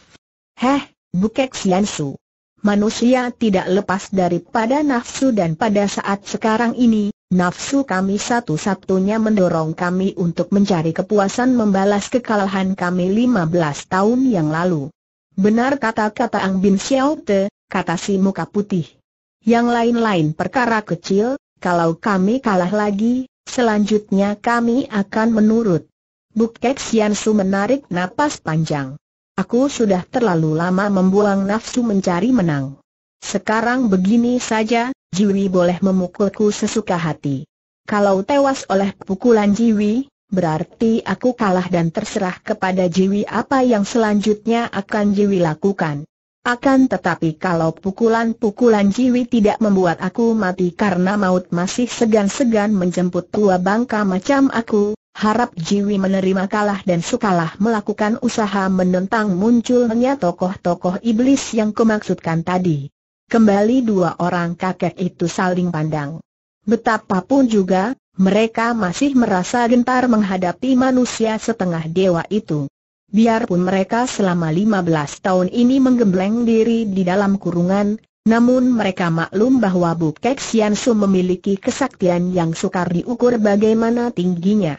Heh, Bukek Siansu. Manusia tidak lepas daripada nafsu dan pada saat sekarang ini, nafsu kami satu-satunya mendorong kami untuk mencari kepuasan membalas kekalahan kami 15 tahun yang lalu. Benar kata-kata Ang Bin Xiao Te, kata si muka putih. Yang lain-lain perkara kecil, kalau kami kalah lagi, selanjutnya kami akan menurut. Bukek Su menarik napas panjang. Aku sudah terlalu lama membuang nafsu mencari menang. Sekarang begini saja, Jiwi boleh memukulku sesuka hati. Kalau tewas oleh pukulan Jiwi, berarti aku kalah dan terserah kepada Jiwi apa yang selanjutnya akan Jiwi lakukan. Akan tetapi kalau pukulan-pukulan Jiwi tidak membuat aku mati karena maut masih segan-segan menjemput tua bangka macam aku, Harap Jiwi menerima kalah dan sukalah melakukan usaha menentang munculnya tokoh-tokoh iblis yang kemaksudkan tadi. Kembali dua orang kakek itu saling pandang. Betapapun juga, mereka masih merasa gentar menghadapi manusia setengah dewa itu. Biarpun mereka selama 15 tahun ini menggembleng diri di dalam kurungan, namun mereka maklum bahwa Bukek Siansu memiliki kesaktian yang sukar diukur bagaimana tingginya.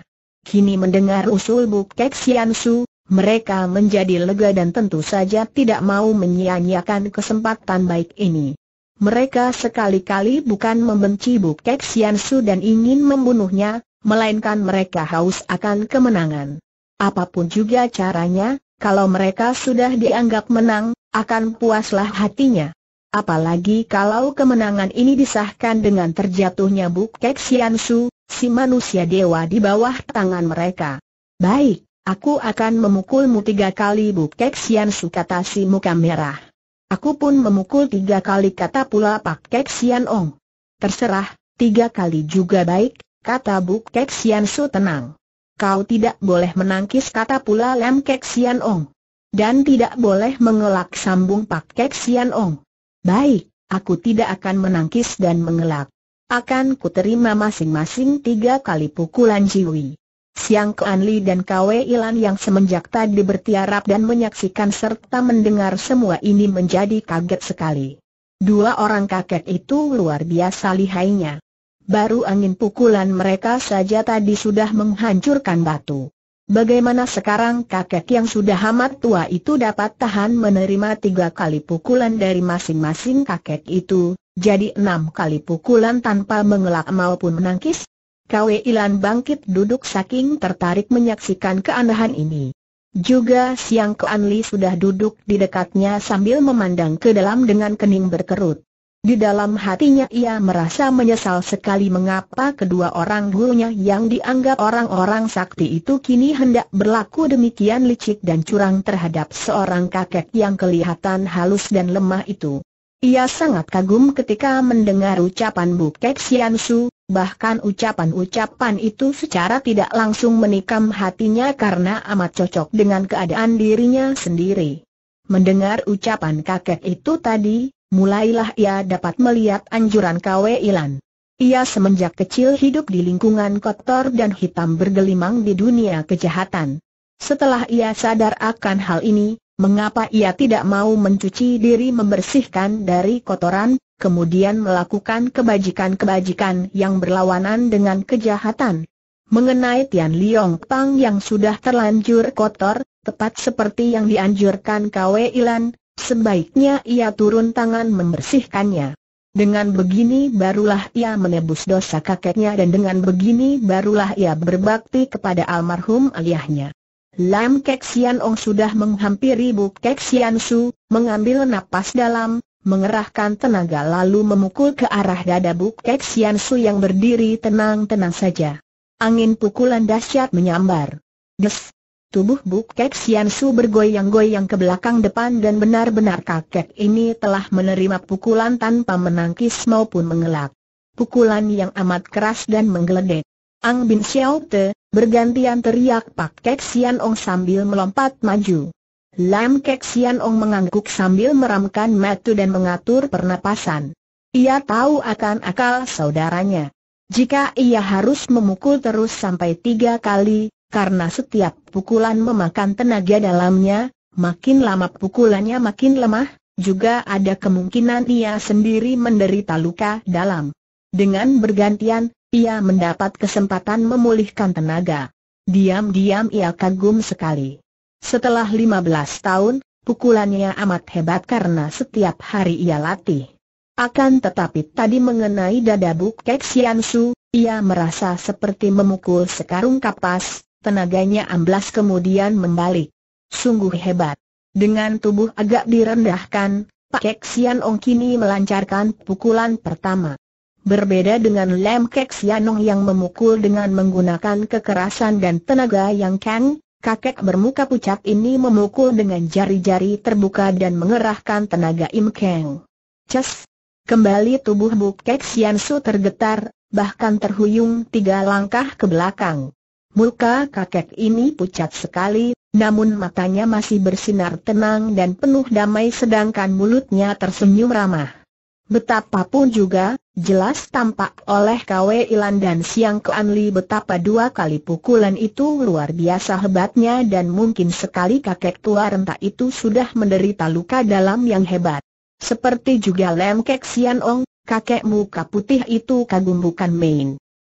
Kini mendengar usul Bukek Sian Su, mereka menjadi lega dan tentu saja tidak mau menyia-nyiakan kesempatan baik ini. Mereka sekali-kali bukan membenci Bukek Sian Su dan ingin membunuhnya, melainkan mereka haus akan kemenangan. Apapun juga caranya, kalau mereka sudah dianggap menang, akan puaslah hatinya. Apalagi kalau kemenangan ini disahkan dengan terjatuhnya Bukek Sian Su, si manusia dewa di bawah tangan mereka. Baik, aku akan memukulmu tiga kali Kek Sian Su kata si muka merah. Aku pun memukul tiga kali kata pula Pak Kek Sian Ong. Terserah, tiga kali juga baik, kata Kek Sian Su tenang. Kau tidak boleh menangkis kata pula Lem Kek Sian Ong. Dan tidak boleh mengelak sambung Pak Kek Sian Ong. Baik, aku tidak akan menangkis dan mengelak. Akan kuterima masing-masing tiga kali pukulan Jiwi. Siang ke Anli dan Kwe Ilan yang semenjak tadi bertiarap dan menyaksikan serta mendengar semua ini menjadi kaget sekali. Dua orang kakek itu luar biasa lihainya. Baru angin pukulan mereka saja tadi sudah menghancurkan batu. Bagaimana sekarang kakek yang sudah amat tua itu dapat tahan menerima tiga kali pukulan dari masing-masing kakek itu? Jadi enam kali pukulan tanpa mengelak maupun menangkis. Kwe Ilan bangkit duduk saking tertarik menyaksikan keanehan ini. Juga Siang ke Li sudah duduk di dekatnya sambil memandang ke dalam dengan kening berkerut. Di dalam hatinya ia merasa menyesal sekali mengapa kedua orang gurunya yang dianggap orang-orang sakti itu kini hendak berlaku demikian licik dan curang terhadap seorang kakek yang kelihatan halus dan lemah itu. Ia sangat kagum ketika mendengar ucapan Bu Sian Siansu, bahkan ucapan-ucapan itu secara tidak langsung menikam hatinya karena amat cocok dengan keadaan dirinya sendiri. Mendengar ucapan kakek itu tadi, mulailah ia dapat melihat anjuran Kwe Ilan. Ia semenjak kecil hidup di lingkungan kotor dan hitam bergelimang di dunia kejahatan. Setelah ia sadar akan hal ini, mengapa ia tidak mau mencuci diri membersihkan dari kotoran, kemudian melakukan kebajikan-kebajikan yang berlawanan dengan kejahatan. Mengenai Tian Liong Pang yang sudah terlanjur kotor, tepat seperti yang dianjurkan Kwe Ilan, sebaiknya ia turun tangan membersihkannya. Dengan begini barulah ia menebus dosa kakeknya dan dengan begini barulah ia berbakti kepada almarhum ayahnya. Lam Kek Sian Ong sudah menghampiri Bu Kek Sian Su, mengambil napas dalam, mengerahkan tenaga lalu memukul ke arah dada Bu Kek Sian Su yang berdiri tenang-tenang saja. Angin pukulan dahsyat menyambar. Des! Tubuh Bu Kek Sian Su bergoyang-goyang ke belakang depan dan benar-benar kakek ini telah menerima pukulan tanpa menangkis maupun mengelak. Pukulan yang amat keras dan menggeledek. Ang Bin Xiao Te, bergantian teriak Pak Kek Sian Ong sambil melompat maju. Lam Kek Sian Ong mengangguk sambil meramkan matu dan mengatur pernapasan. Ia tahu akan akal saudaranya. Jika ia harus memukul terus sampai tiga kali, karena setiap pukulan memakan tenaga dalamnya, makin lama pukulannya makin lemah, juga ada kemungkinan ia sendiri menderita luka dalam. Dengan bergantian, ia mendapat kesempatan memulihkan tenaga. Diam-diam ia kagum sekali. Setelah 15 tahun, pukulannya amat hebat karena setiap hari ia latih. Akan tetapi tadi mengenai dada Sian su, ia merasa seperti memukul sekarung kapas, tenaganya amblas kemudian membalik. Sungguh hebat. Dengan tubuh agak direndahkan, Pak Kek Sian Ong kini melancarkan pukulan pertama. Berbeda dengan Lam Kek Sianong yang memukul dengan menggunakan kekerasan dan tenaga yang keng, kakek bermuka pucat ini memukul dengan jari-jari terbuka dan mengerahkan tenaga Im Keng. Ces! Kembali tubuh Bu Kek Sian Su tergetar, bahkan terhuyung tiga langkah ke belakang. Muka kakek ini pucat sekali, namun matanya masih bersinar tenang dan penuh damai sedangkan mulutnya tersenyum ramah. Betapapun juga, Jelas tampak oleh Kwe Ilan dan Siang Keanli betapa dua kali pukulan itu luar biasa hebatnya dan mungkin sekali kakek tua renta itu sudah menderita luka dalam yang hebat. Seperti juga Lem Kek Sian Ong, kakek muka putih itu kagum bukan main.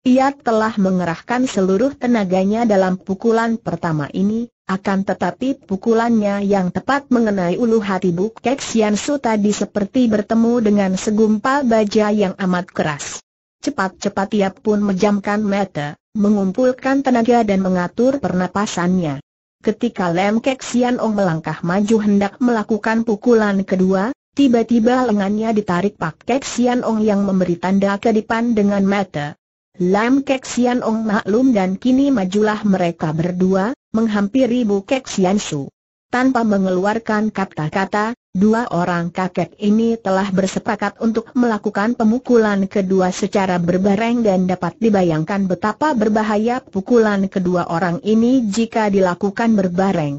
Ia telah mengerahkan seluruh tenaganya dalam pukulan pertama ini, akan tetapi pukulannya yang tepat mengenai ulu hati Buk Kek Sian Su tadi seperti bertemu dengan segumpal baja yang amat keras. Cepat-cepat ia pun menjamkan mata, mengumpulkan tenaga dan mengatur pernapasannya. Ketika Lem Kek Sian Ong melangkah maju hendak melakukan pukulan kedua, tiba-tiba lengannya ditarik Pak Kek Sian Ong yang memberi tanda ke depan dengan mata. Lam Kek Sian Ong maklum dan kini majulah mereka berdua, menghampiri Bukek Xiansu. Tanpa mengeluarkan kata-kata, dua orang kakek ini telah bersepakat untuk melakukan pemukulan kedua secara berbareng dan dapat dibayangkan betapa berbahaya pukulan kedua orang ini jika dilakukan berbareng.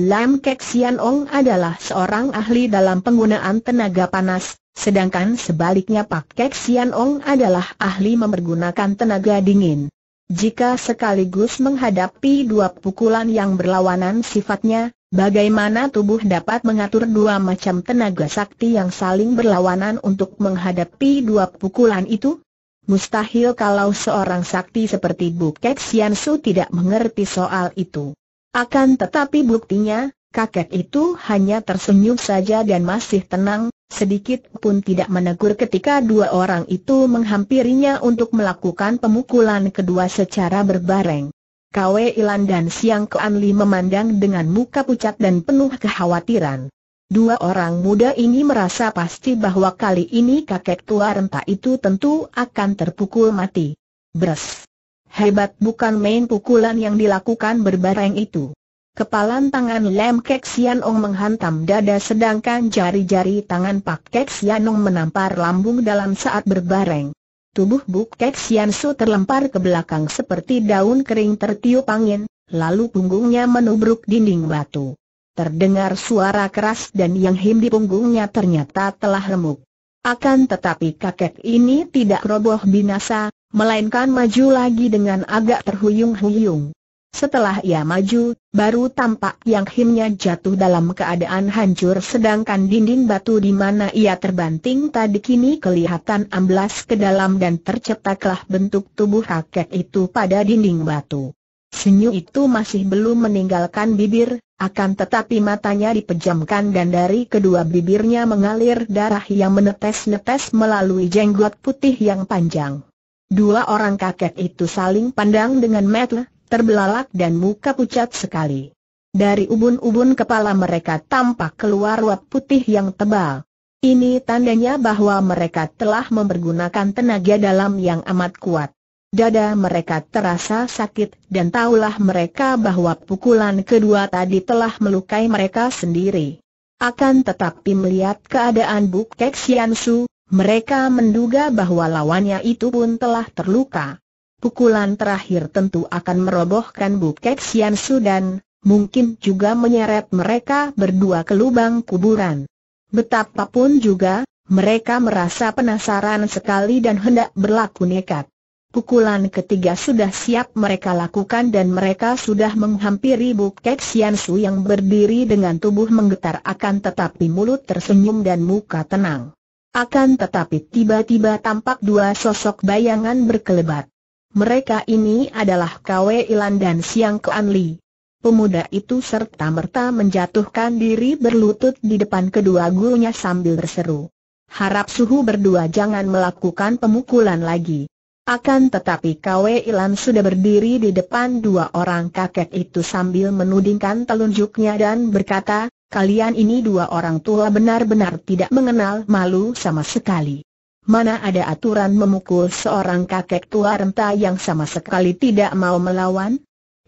Lam Kek Sian Ong adalah seorang ahli dalam penggunaan tenaga panas, sedangkan sebaliknya Pak Kek Sian Ong adalah ahli mempergunakan tenaga dingin. Jika sekaligus menghadapi dua pukulan yang berlawanan sifatnya, bagaimana tubuh dapat mengatur dua macam tenaga sakti yang saling berlawanan untuk menghadapi dua pukulan itu? Mustahil kalau seorang sakti seperti Bukek Su tidak mengerti soal itu. Akan tetapi buktinya, Kakek itu hanya tersenyum saja dan masih tenang, sedikit pun tidak menegur ketika dua orang itu menghampirinya untuk melakukan pemukulan kedua secara berbareng. Kwe Ilan dan Siang memandang dengan muka pucat dan penuh kekhawatiran. Dua orang muda ini merasa pasti bahwa kali ini kakek tua renta itu tentu akan terpukul mati. Bres! Hebat bukan main pukulan yang dilakukan berbareng itu. Kepalan tangan Lem Kek Ong menghantam dada sedangkan jari-jari tangan Pak Kek Ong menampar lambung dalam saat berbareng. Tubuh Buk Kek Su terlempar ke belakang seperti daun kering tertiup angin, lalu punggungnya menubruk dinding batu. Terdengar suara keras dan yang him di punggungnya ternyata telah remuk. Akan tetapi kakek ini tidak roboh binasa, melainkan maju lagi dengan agak terhuyung-huyung. Setelah ia maju, baru tampak yang himnya jatuh dalam keadaan hancur sedangkan dinding batu di mana ia terbanting tadi kini kelihatan amblas ke dalam dan tercetaklah bentuk tubuh kakek itu pada dinding batu. Senyum itu masih belum meninggalkan bibir, akan tetapi matanya dipejamkan dan dari kedua bibirnya mengalir darah yang menetes-netes melalui jenggot putih yang panjang. Dua orang kakek itu saling pandang dengan metel terbelalak dan muka pucat sekali. Dari ubun-ubun kepala mereka tampak keluar uap putih yang tebal. Ini tandanya bahwa mereka telah mempergunakan tenaga dalam yang amat kuat. Dada mereka terasa sakit dan tahulah mereka bahwa pukulan kedua tadi telah melukai mereka sendiri. Akan tetapi melihat keadaan Bukek Xiansu, mereka menduga bahwa lawannya itu pun telah terluka pukulan terakhir tentu akan merobohkan Bukek Sian dan mungkin juga menyeret mereka berdua ke lubang kuburan. Betapapun juga, mereka merasa penasaran sekali dan hendak berlaku nekat. Pukulan ketiga sudah siap mereka lakukan dan mereka sudah menghampiri Bukek Sian Su yang berdiri dengan tubuh menggetar akan tetapi mulut tersenyum dan muka tenang. Akan tetapi tiba-tiba tampak dua sosok bayangan berkelebat. Mereka ini adalah Kwe Ilan dan Siang Kuan Li. Pemuda itu serta-merta menjatuhkan diri berlutut di depan kedua gurunya sambil berseru. Harap suhu berdua jangan melakukan pemukulan lagi. Akan tetapi Kwe Ilan sudah berdiri di depan dua orang kakek itu sambil menudingkan telunjuknya dan berkata, kalian ini dua orang tua benar-benar tidak mengenal malu sama sekali. Mana ada aturan memukul seorang kakek tua renta yang sama sekali tidak mau melawan?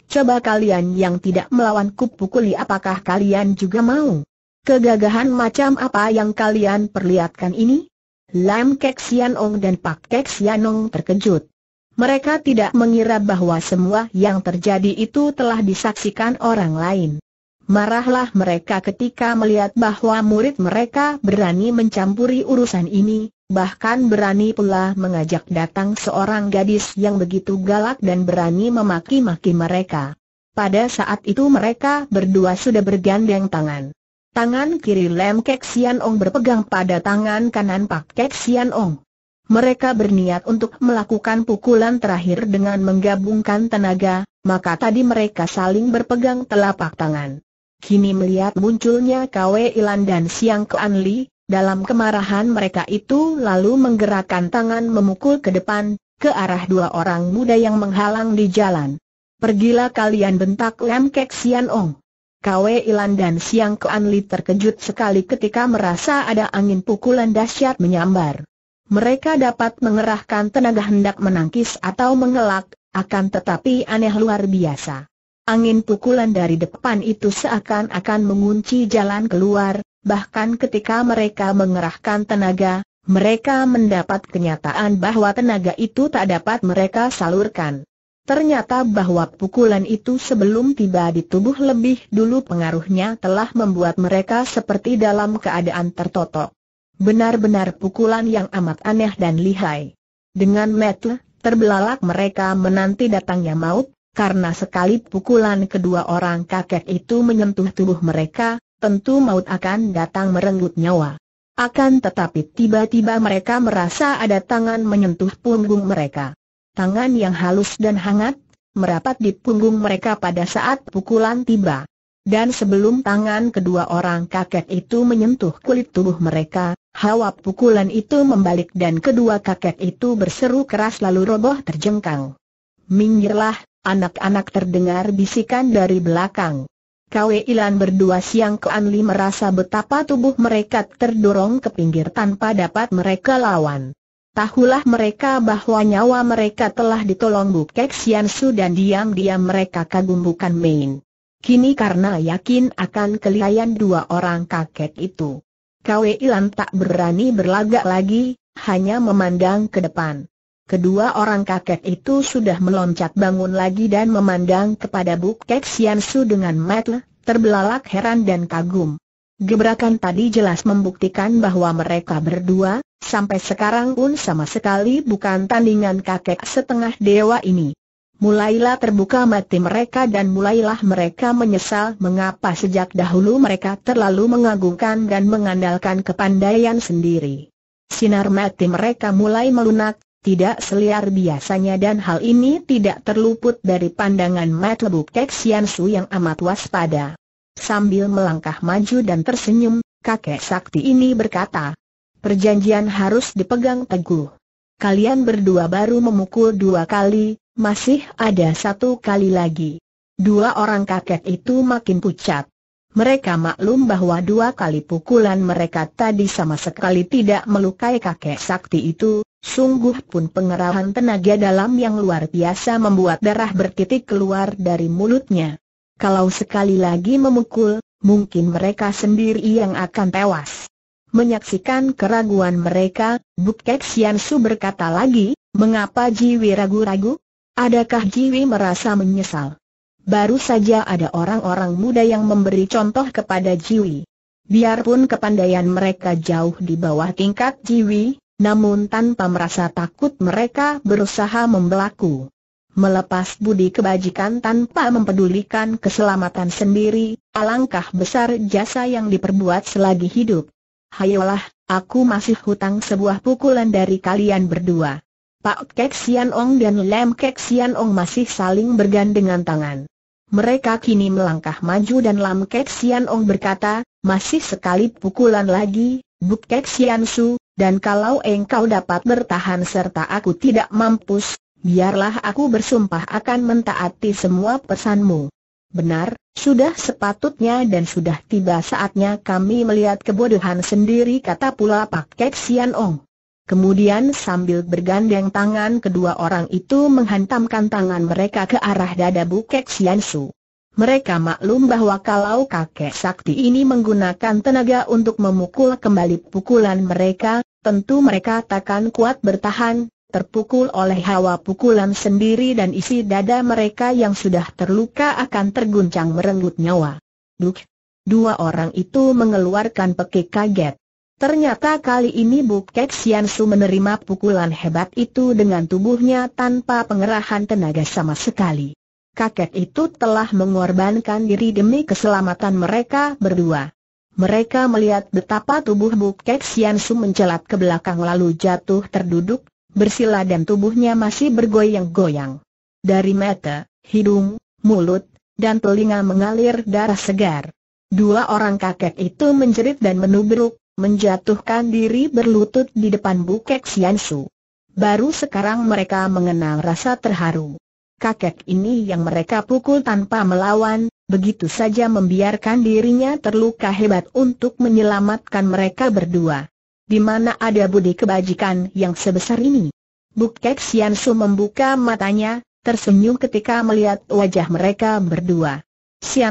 Coba kalian yang tidak melawan pukuli apakah kalian juga mau? Kegagahan macam apa yang kalian perlihatkan ini? Lam Kek Sian dan Pak Kek Sian terkejut. Mereka tidak mengira bahwa semua yang terjadi itu telah disaksikan orang lain. Marahlah mereka ketika melihat bahwa murid mereka berani mencampuri urusan ini, bahkan berani pula mengajak datang seorang gadis yang begitu galak dan berani memaki-maki mereka. Pada saat itu mereka berdua sudah bergandeng tangan. Tangan kiri Lem Kek Sian Ong berpegang pada tangan kanan Pak Kek Sian Ong. Mereka berniat untuk melakukan pukulan terakhir dengan menggabungkan tenaga, maka tadi mereka saling berpegang telapak tangan. Kini melihat munculnya Kwe Ilan dan Siang Kuan Li, dalam kemarahan mereka itu lalu menggerakkan tangan memukul ke depan, ke arah dua orang muda yang menghalang di jalan. Pergilah kalian bentak Lam Kek Sian Ong. Kwe Ilan dan Siang Kuan Li terkejut sekali ketika merasa ada angin pukulan dahsyat menyambar. Mereka dapat mengerahkan tenaga hendak menangkis atau mengelak, akan tetapi aneh luar biasa. Angin pukulan dari depan itu seakan-akan mengunci jalan keluar, bahkan ketika mereka mengerahkan tenaga, mereka mendapat kenyataan bahwa tenaga itu tak dapat mereka salurkan. Ternyata bahwa pukulan itu sebelum tiba di tubuh lebih dulu pengaruhnya telah membuat mereka seperti dalam keadaan tertotok. Benar-benar pukulan yang amat aneh dan lihai. Dengan metel, terbelalak mereka menanti datangnya maut, karena sekali pukulan kedua orang kakek itu menyentuh tubuh mereka, tentu maut akan datang merenggut nyawa. Akan tetapi tiba-tiba mereka merasa ada tangan menyentuh punggung mereka. Tangan yang halus dan hangat, merapat di punggung mereka pada saat pukulan tiba. Dan sebelum tangan kedua orang kakek itu menyentuh kulit tubuh mereka, hawa pukulan itu membalik dan kedua kakek itu berseru keras lalu roboh terjengkang. Minggirlah, anak-anak terdengar bisikan dari belakang. Kwe Ilan berdua siang ke Anli merasa betapa tubuh mereka terdorong ke pinggir tanpa dapat mereka lawan. Tahulah mereka bahwa nyawa mereka telah ditolong Bukek Sian Su dan diam-diam mereka kagum bukan main. Kini karena yakin akan kelihayan dua orang kakek itu. Kwe Ilan tak berani berlagak lagi, hanya memandang ke depan. Kedua orang kakek itu sudah meloncat bangun lagi dan memandang kepada Buk Kek Sian Su dengan mata terbelalak heran dan kagum. Gebrakan tadi jelas membuktikan bahwa mereka berdua, sampai sekarang pun sama sekali bukan tandingan kakek setengah dewa ini. Mulailah terbuka mati mereka dan mulailah mereka menyesal mengapa sejak dahulu mereka terlalu mengagungkan dan mengandalkan kepandaian sendiri. Sinar mati mereka mulai melunak, tidak seliar biasanya dan hal ini tidak terluput dari pandangan Matlebu Keksian Su yang amat waspada. Sambil melangkah maju dan tersenyum, kakek sakti ini berkata, perjanjian harus dipegang teguh. Kalian berdua baru memukul dua kali, masih ada satu kali lagi. Dua orang kakek itu makin pucat. Mereka maklum bahwa dua kali pukulan mereka tadi sama sekali tidak melukai kakek sakti itu, Sungguh pun pengerahan tenaga dalam yang luar biasa membuat darah bertitik keluar dari mulutnya. Kalau sekali lagi memukul, mungkin mereka sendiri yang akan tewas. Menyaksikan keraguan mereka, Bukek Su berkata lagi, mengapa Jiwi ragu-ragu? Adakah Jiwi merasa menyesal? Baru saja ada orang-orang muda yang memberi contoh kepada Jiwi. Biarpun kepandaian mereka jauh di bawah tingkat Jiwi, namun tanpa merasa takut mereka berusaha membelaku. Melepas budi kebajikan tanpa mempedulikan keselamatan sendiri, alangkah besar jasa yang diperbuat selagi hidup. Hayolah, aku masih hutang sebuah pukulan dari kalian berdua. Pak Kek Sian Ong dan Lem Kek Sian Ong masih saling bergandengan tangan. Mereka kini melangkah maju dan Lam Kek Sian Ong berkata, masih sekali pukulan lagi, Buk Kek Sian Su, dan kalau engkau dapat bertahan serta aku tidak mampus, biarlah aku bersumpah akan mentaati semua pesanmu. Benar, sudah sepatutnya dan sudah tiba saatnya kami melihat kebodohan sendiri kata pula Pak Kek Sian Ong. Kemudian sambil bergandeng tangan kedua orang itu menghantamkan tangan mereka ke arah dada Bu Kek Sian Su. Mereka maklum bahwa kalau kakek sakti ini menggunakan tenaga untuk memukul kembali pukulan mereka, tentu mereka takkan kuat bertahan, terpukul oleh hawa pukulan sendiri dan isi dada mereka yang sudah terluka akan terguncang merenggut nyawa. Duk! Dua orang itu mengeluarkan pekik kaget. Ternyata kali ini Bukek Siansu menerima pukulan hebat itu dengan tubuhnya tanpa pengerahan tenaga sama sekali. Kakek itu telah mengorbankan diri demi keselamatan mereka berdua. Mereka melihat betapa tubuh Bukek Siansu mencelat ke belakang lalu jatuh terduduk, bersila dan tubuhnya masih bergoyang-goyang. Dari mata, hidung, mulut, dan telinga mengalir darah segar. Dua orang kakek itu menjerit dan menubruk, menjatuhkan diri berlutut di depan Bukek Siansu. Baru sekarang mereka mengenal rasa terharu. Kakek ini yang mereka pukul tanpa melawan, begitu saja membiarkan dirinya terluka hebat untuk menyelamatkan mereka berdua. Di mana ada budi kebajikan yang sebesar ini? Bukek Siansu membuka matanya, tersenyum ketika melihat wajah mereka berdua.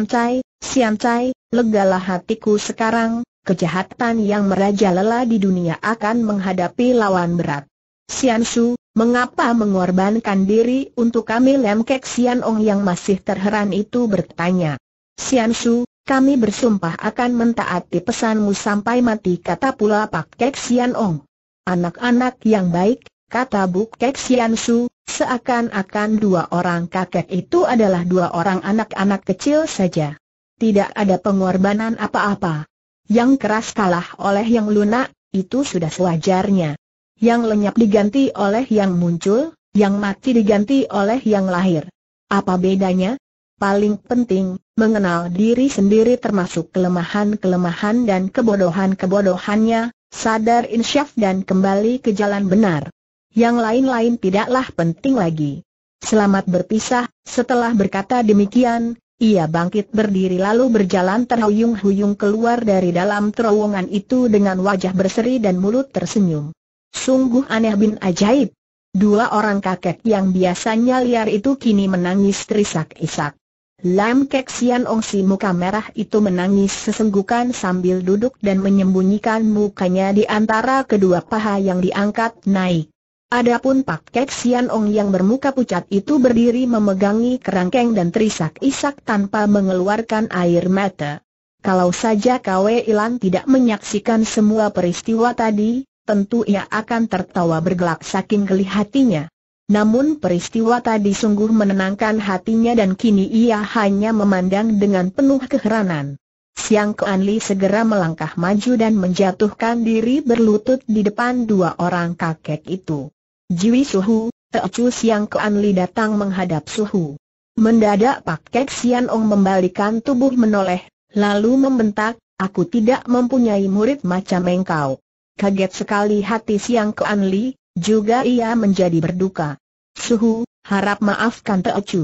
Cai, Xian Cai, legalah hatiku sekarang, kejahatan yang merajalela di dunia akan menghadapi lawan berat. Siansu, Mengapa mengorbankan diri untuk kami Lem Kek Sian Ong yang masih terheran itu bertanya. Sian Su, kami bersumpah akan mentaati pesanmu sampai mati kata pula Pak Kek Sian Ong. Anak-anak yang baik, kata Bu Kek Sian Su, seakan-akan dua orang kakek itu adalah dua orang anak-anak kecil saja. Tidak ada pengorbanan apa-apa. Yang keras kalah oleh yang lunak, itu sudah sewajarnya yang lenyap diganti oleh yang muncul, yang mati diganti oleh yang lahir. Apa bedanya? Paling penting, mengenal diri sendiri termasuk kelemahan-kelemahan dan kebodohan-kebodohannya, sadar insyaf dan kembali ke jalan benar. Yang lain-lain tidaklah penting lagi. Selamat berpisah, setelah berkata demikian, ia bangkit berdiri lalu berjalan terhuyung-huyung keluar dari dalam terowongan itu dengan wajah berseri dan mulut tersenyum. Sungguh aneh bin ajaib. Dua orang kakek yang biasanya liar itu kini menangis terisak-isak. Lam Kek Sian Ong si muka merah itu menangis sesenggukan sambil duduk dan menyembunyikan mukanya di antara kedua paha yang diangkat naik. Adapun Pak Kek Sian Ong yang bermuka pucat itu berdiri memegangi kerangkeng dan terisak-isak tanpa mengeluarkan air mata. Kalau saja Kwe Ilan tidak menyaksikan semua peristiwa tadi, tentu ia akan tertawa bergelak saking geli hatinya. Namun peristiwa tadi sungguh menenangkan hatinya dan kini ia hanya memandang dengan penuh keheranan. Siang Kuan Li segera melangkah maju dan menjatuhkan diri berlutut di depan dua orang kakek itu. Jiwi Suhu, Teocu Siang Kuan Li datang menghadap Suhu. Mendadak Pakek Sian Ong membalikan tubuh menoleh, lalu membentak, aku tidak mempunyai murid macam engkau. Kaget sekali hati Siang Kuan Li, juga ia menjadi berduka. Suhu, harap maafkan Teo Chu.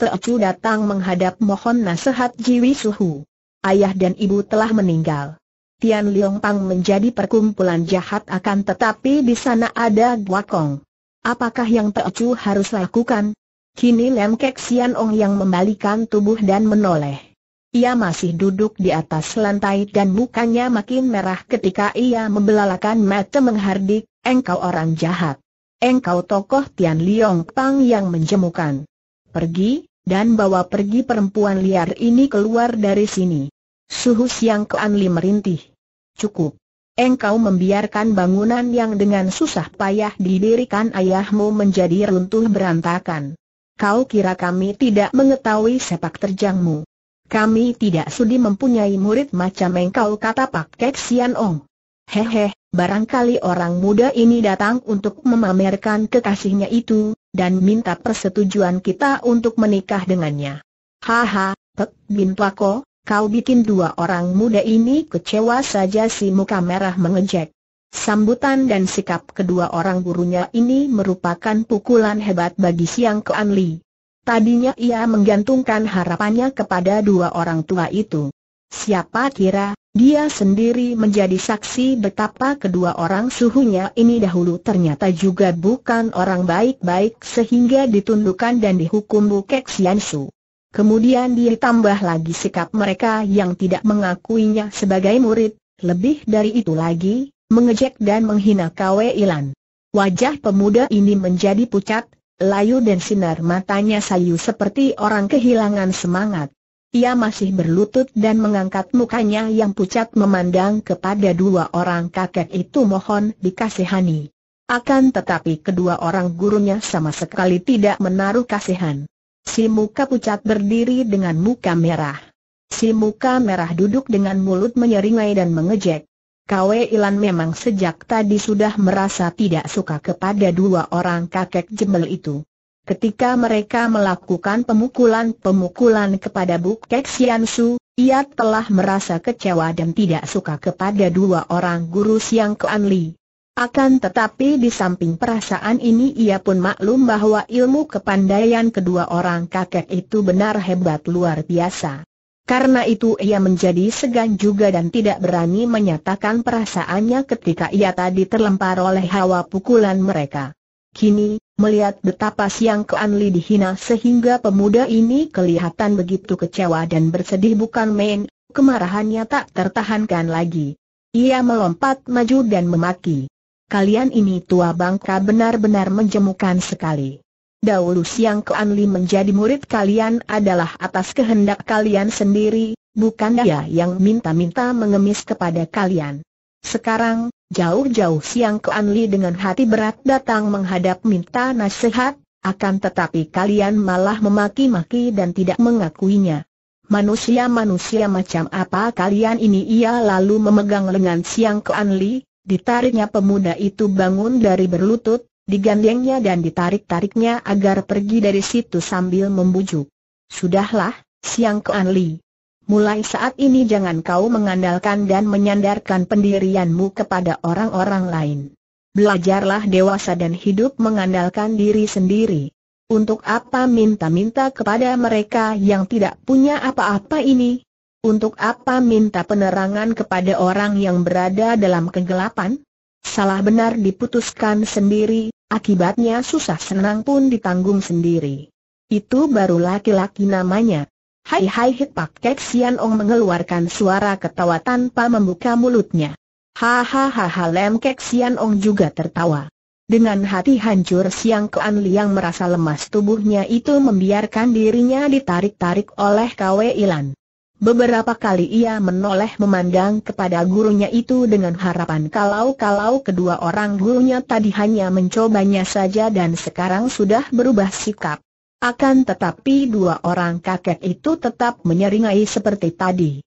Teo Chu datang menghadap mohon nasihat Jiwi Suhu. Ayah dan ibu telah meninggal. Tian Liong Pang menjadi perkumpulan jahat akan tetapi di sana ada Guakong. Apakah yang Teo Chu harus lakukan? Kini Lem Kek Sian Ong yang membalikan tubuh dan menoleh. Ia masih duduk di atas lantai dan mukanya makin merah ketika ia membelalakan mata menghardik, engkau orang jahat. Engkau tokoh Tian Liong Pang yang menjemukan. Pergi, dan bawa pergi perempuan liar ini keluar dari sini. Suhu Siang Kuan Li merintih. Cukup. Engkau membiarkan bangunan yang dengan susah payah didirikan ayahmu menjadi runtuh berantakan. Kau kira kami tidak mengetahui sepak terjangmu? Kami tidak sudi mempunyai murid macam engkau kata Pak Kek Sian Ong. Hehe, barangkali orang muda ini datang untuk memamerkan kekasihnya itu, dan minta persetujuan kita untuk menikah dengannya. Haha, Pek Bin kau bikin dua orang muda ini kecewa saja si muka merah mengejek. Sambutan dan sikap kedua orang gurunya ini merupakan pukulan hebat bagi Siang Kuan Li. Tadinya ia menggantungkan harapannya kepada dua orang tua itu. Siapa kira, dia sendiri menjadi saksi betapa kedua orang suhunya ini dahulu ternyata juga bukan orang baik-baik sehingga ditundukkan dan dihukum Bukek Siansu. Kemudian ditambah lagi sikap mereka yang tidak mengakuinya sebagai murid, lebih dari itu lagi, mengejek dan menghina Kwe Ilan. Wajah pemuda ini menjadi pucat, layu dan sinar matanya sayu seperti orang kehilangan semangat. Ia masih berlutut dan mengangkat mukanya yang pucat memandang kepada dua orang kakek itu mohon dikasihani. Akan tetapi kedua orang gurunya sama sekali tidak menaruh kasihan. Si muka pucat berdiri dengan muka merah. Si muka merah duduk dengan mulut menyeringai dan mengejek. Kwe Ilan memang sejak tadi sudah merasa tidak suka kepada dua orang kakek jembel itu. Ketika mereka melakukan pemukulan-pemukulan kepada Bukek Siansu, ia telah merasa kecewa dan tidak suka kepada dua orang guru Siang Kuan Li. Akan tetapi di samping perasaan ini ia pun maklum bahwa ilmu kepandaian kedua orang kakek itu benar hebat luar biasa. Karena itu ia menjadi segan juga dan tidak berani menyatakan perasaannya ketika ia tadi terlempar oleh hawa pukulan mereka. Kini, melihat betapa Siang Kuan dihina sehingga pemuda ini kelihatan begitu kecewa dan bersedih bukan main, kemarahannya tak tertahankan lagi. Ia melompat maju dan memaki. Kalian ini tua bangka benar-benar menjemukan sekali dahulu siang Kuan Anli menjadi murid kalian adalah atas kehendak kalian sendiri, bukan dia yang minta-minta mengemis kepada kalian. Sekarang, jauh-jauh siang Kuan Anli dengan hati berat datang menghadap minta nasihat, akan tetapi kalian malah memaki-maki dan tidak mengakuinya. Manusia-manusia macam apa kalian ini ia lalu memegang lengan siang Kuan Anli, ditariknya pemuda itu bangun dari berlutut, digandengnya dan ditarik-tariknya agar pergi dari situ sambil membujuk. Sudahlah, Siang ke Anli. Mulai saat ini jangan kau mengandalkan dan menyandarkan pendirianmu kepada orang-orang lain. Belajarlah dewasa dan hidup mengandalkan diri sendiri. Untuk apa minta-minta kepada mereka yang tidak punya apa-apa ini? Untuk apa minta penerangan kepada orang yang berada dalam kegelapan? Salah benar diputuskan sendiri, akibatnya susah senang pun ditanggung sendiri. Itu baru laki-laki namanya. Hai hai hit pak kek Sian Ong mengeluarkan suara ketawa tanpa membuka mulutnya. Hahaha lem kek Sian Ong juga tertawa. Dengan hati hancur Siang Kean Liang merasa lemas tubuhnya itu membiarkan dirinya ditarik-tarik oleh Kwe Ilan. Beberapa kali ia menoleh memandang kepada gurunya itu dengan harapan kalau-kalau kedua orang gurunya tadi hanya mencobanya saja dan sekarang sudah berubah sikap. Akan tetapi dua orang kakek itu tetap menyeringai seperti tadi.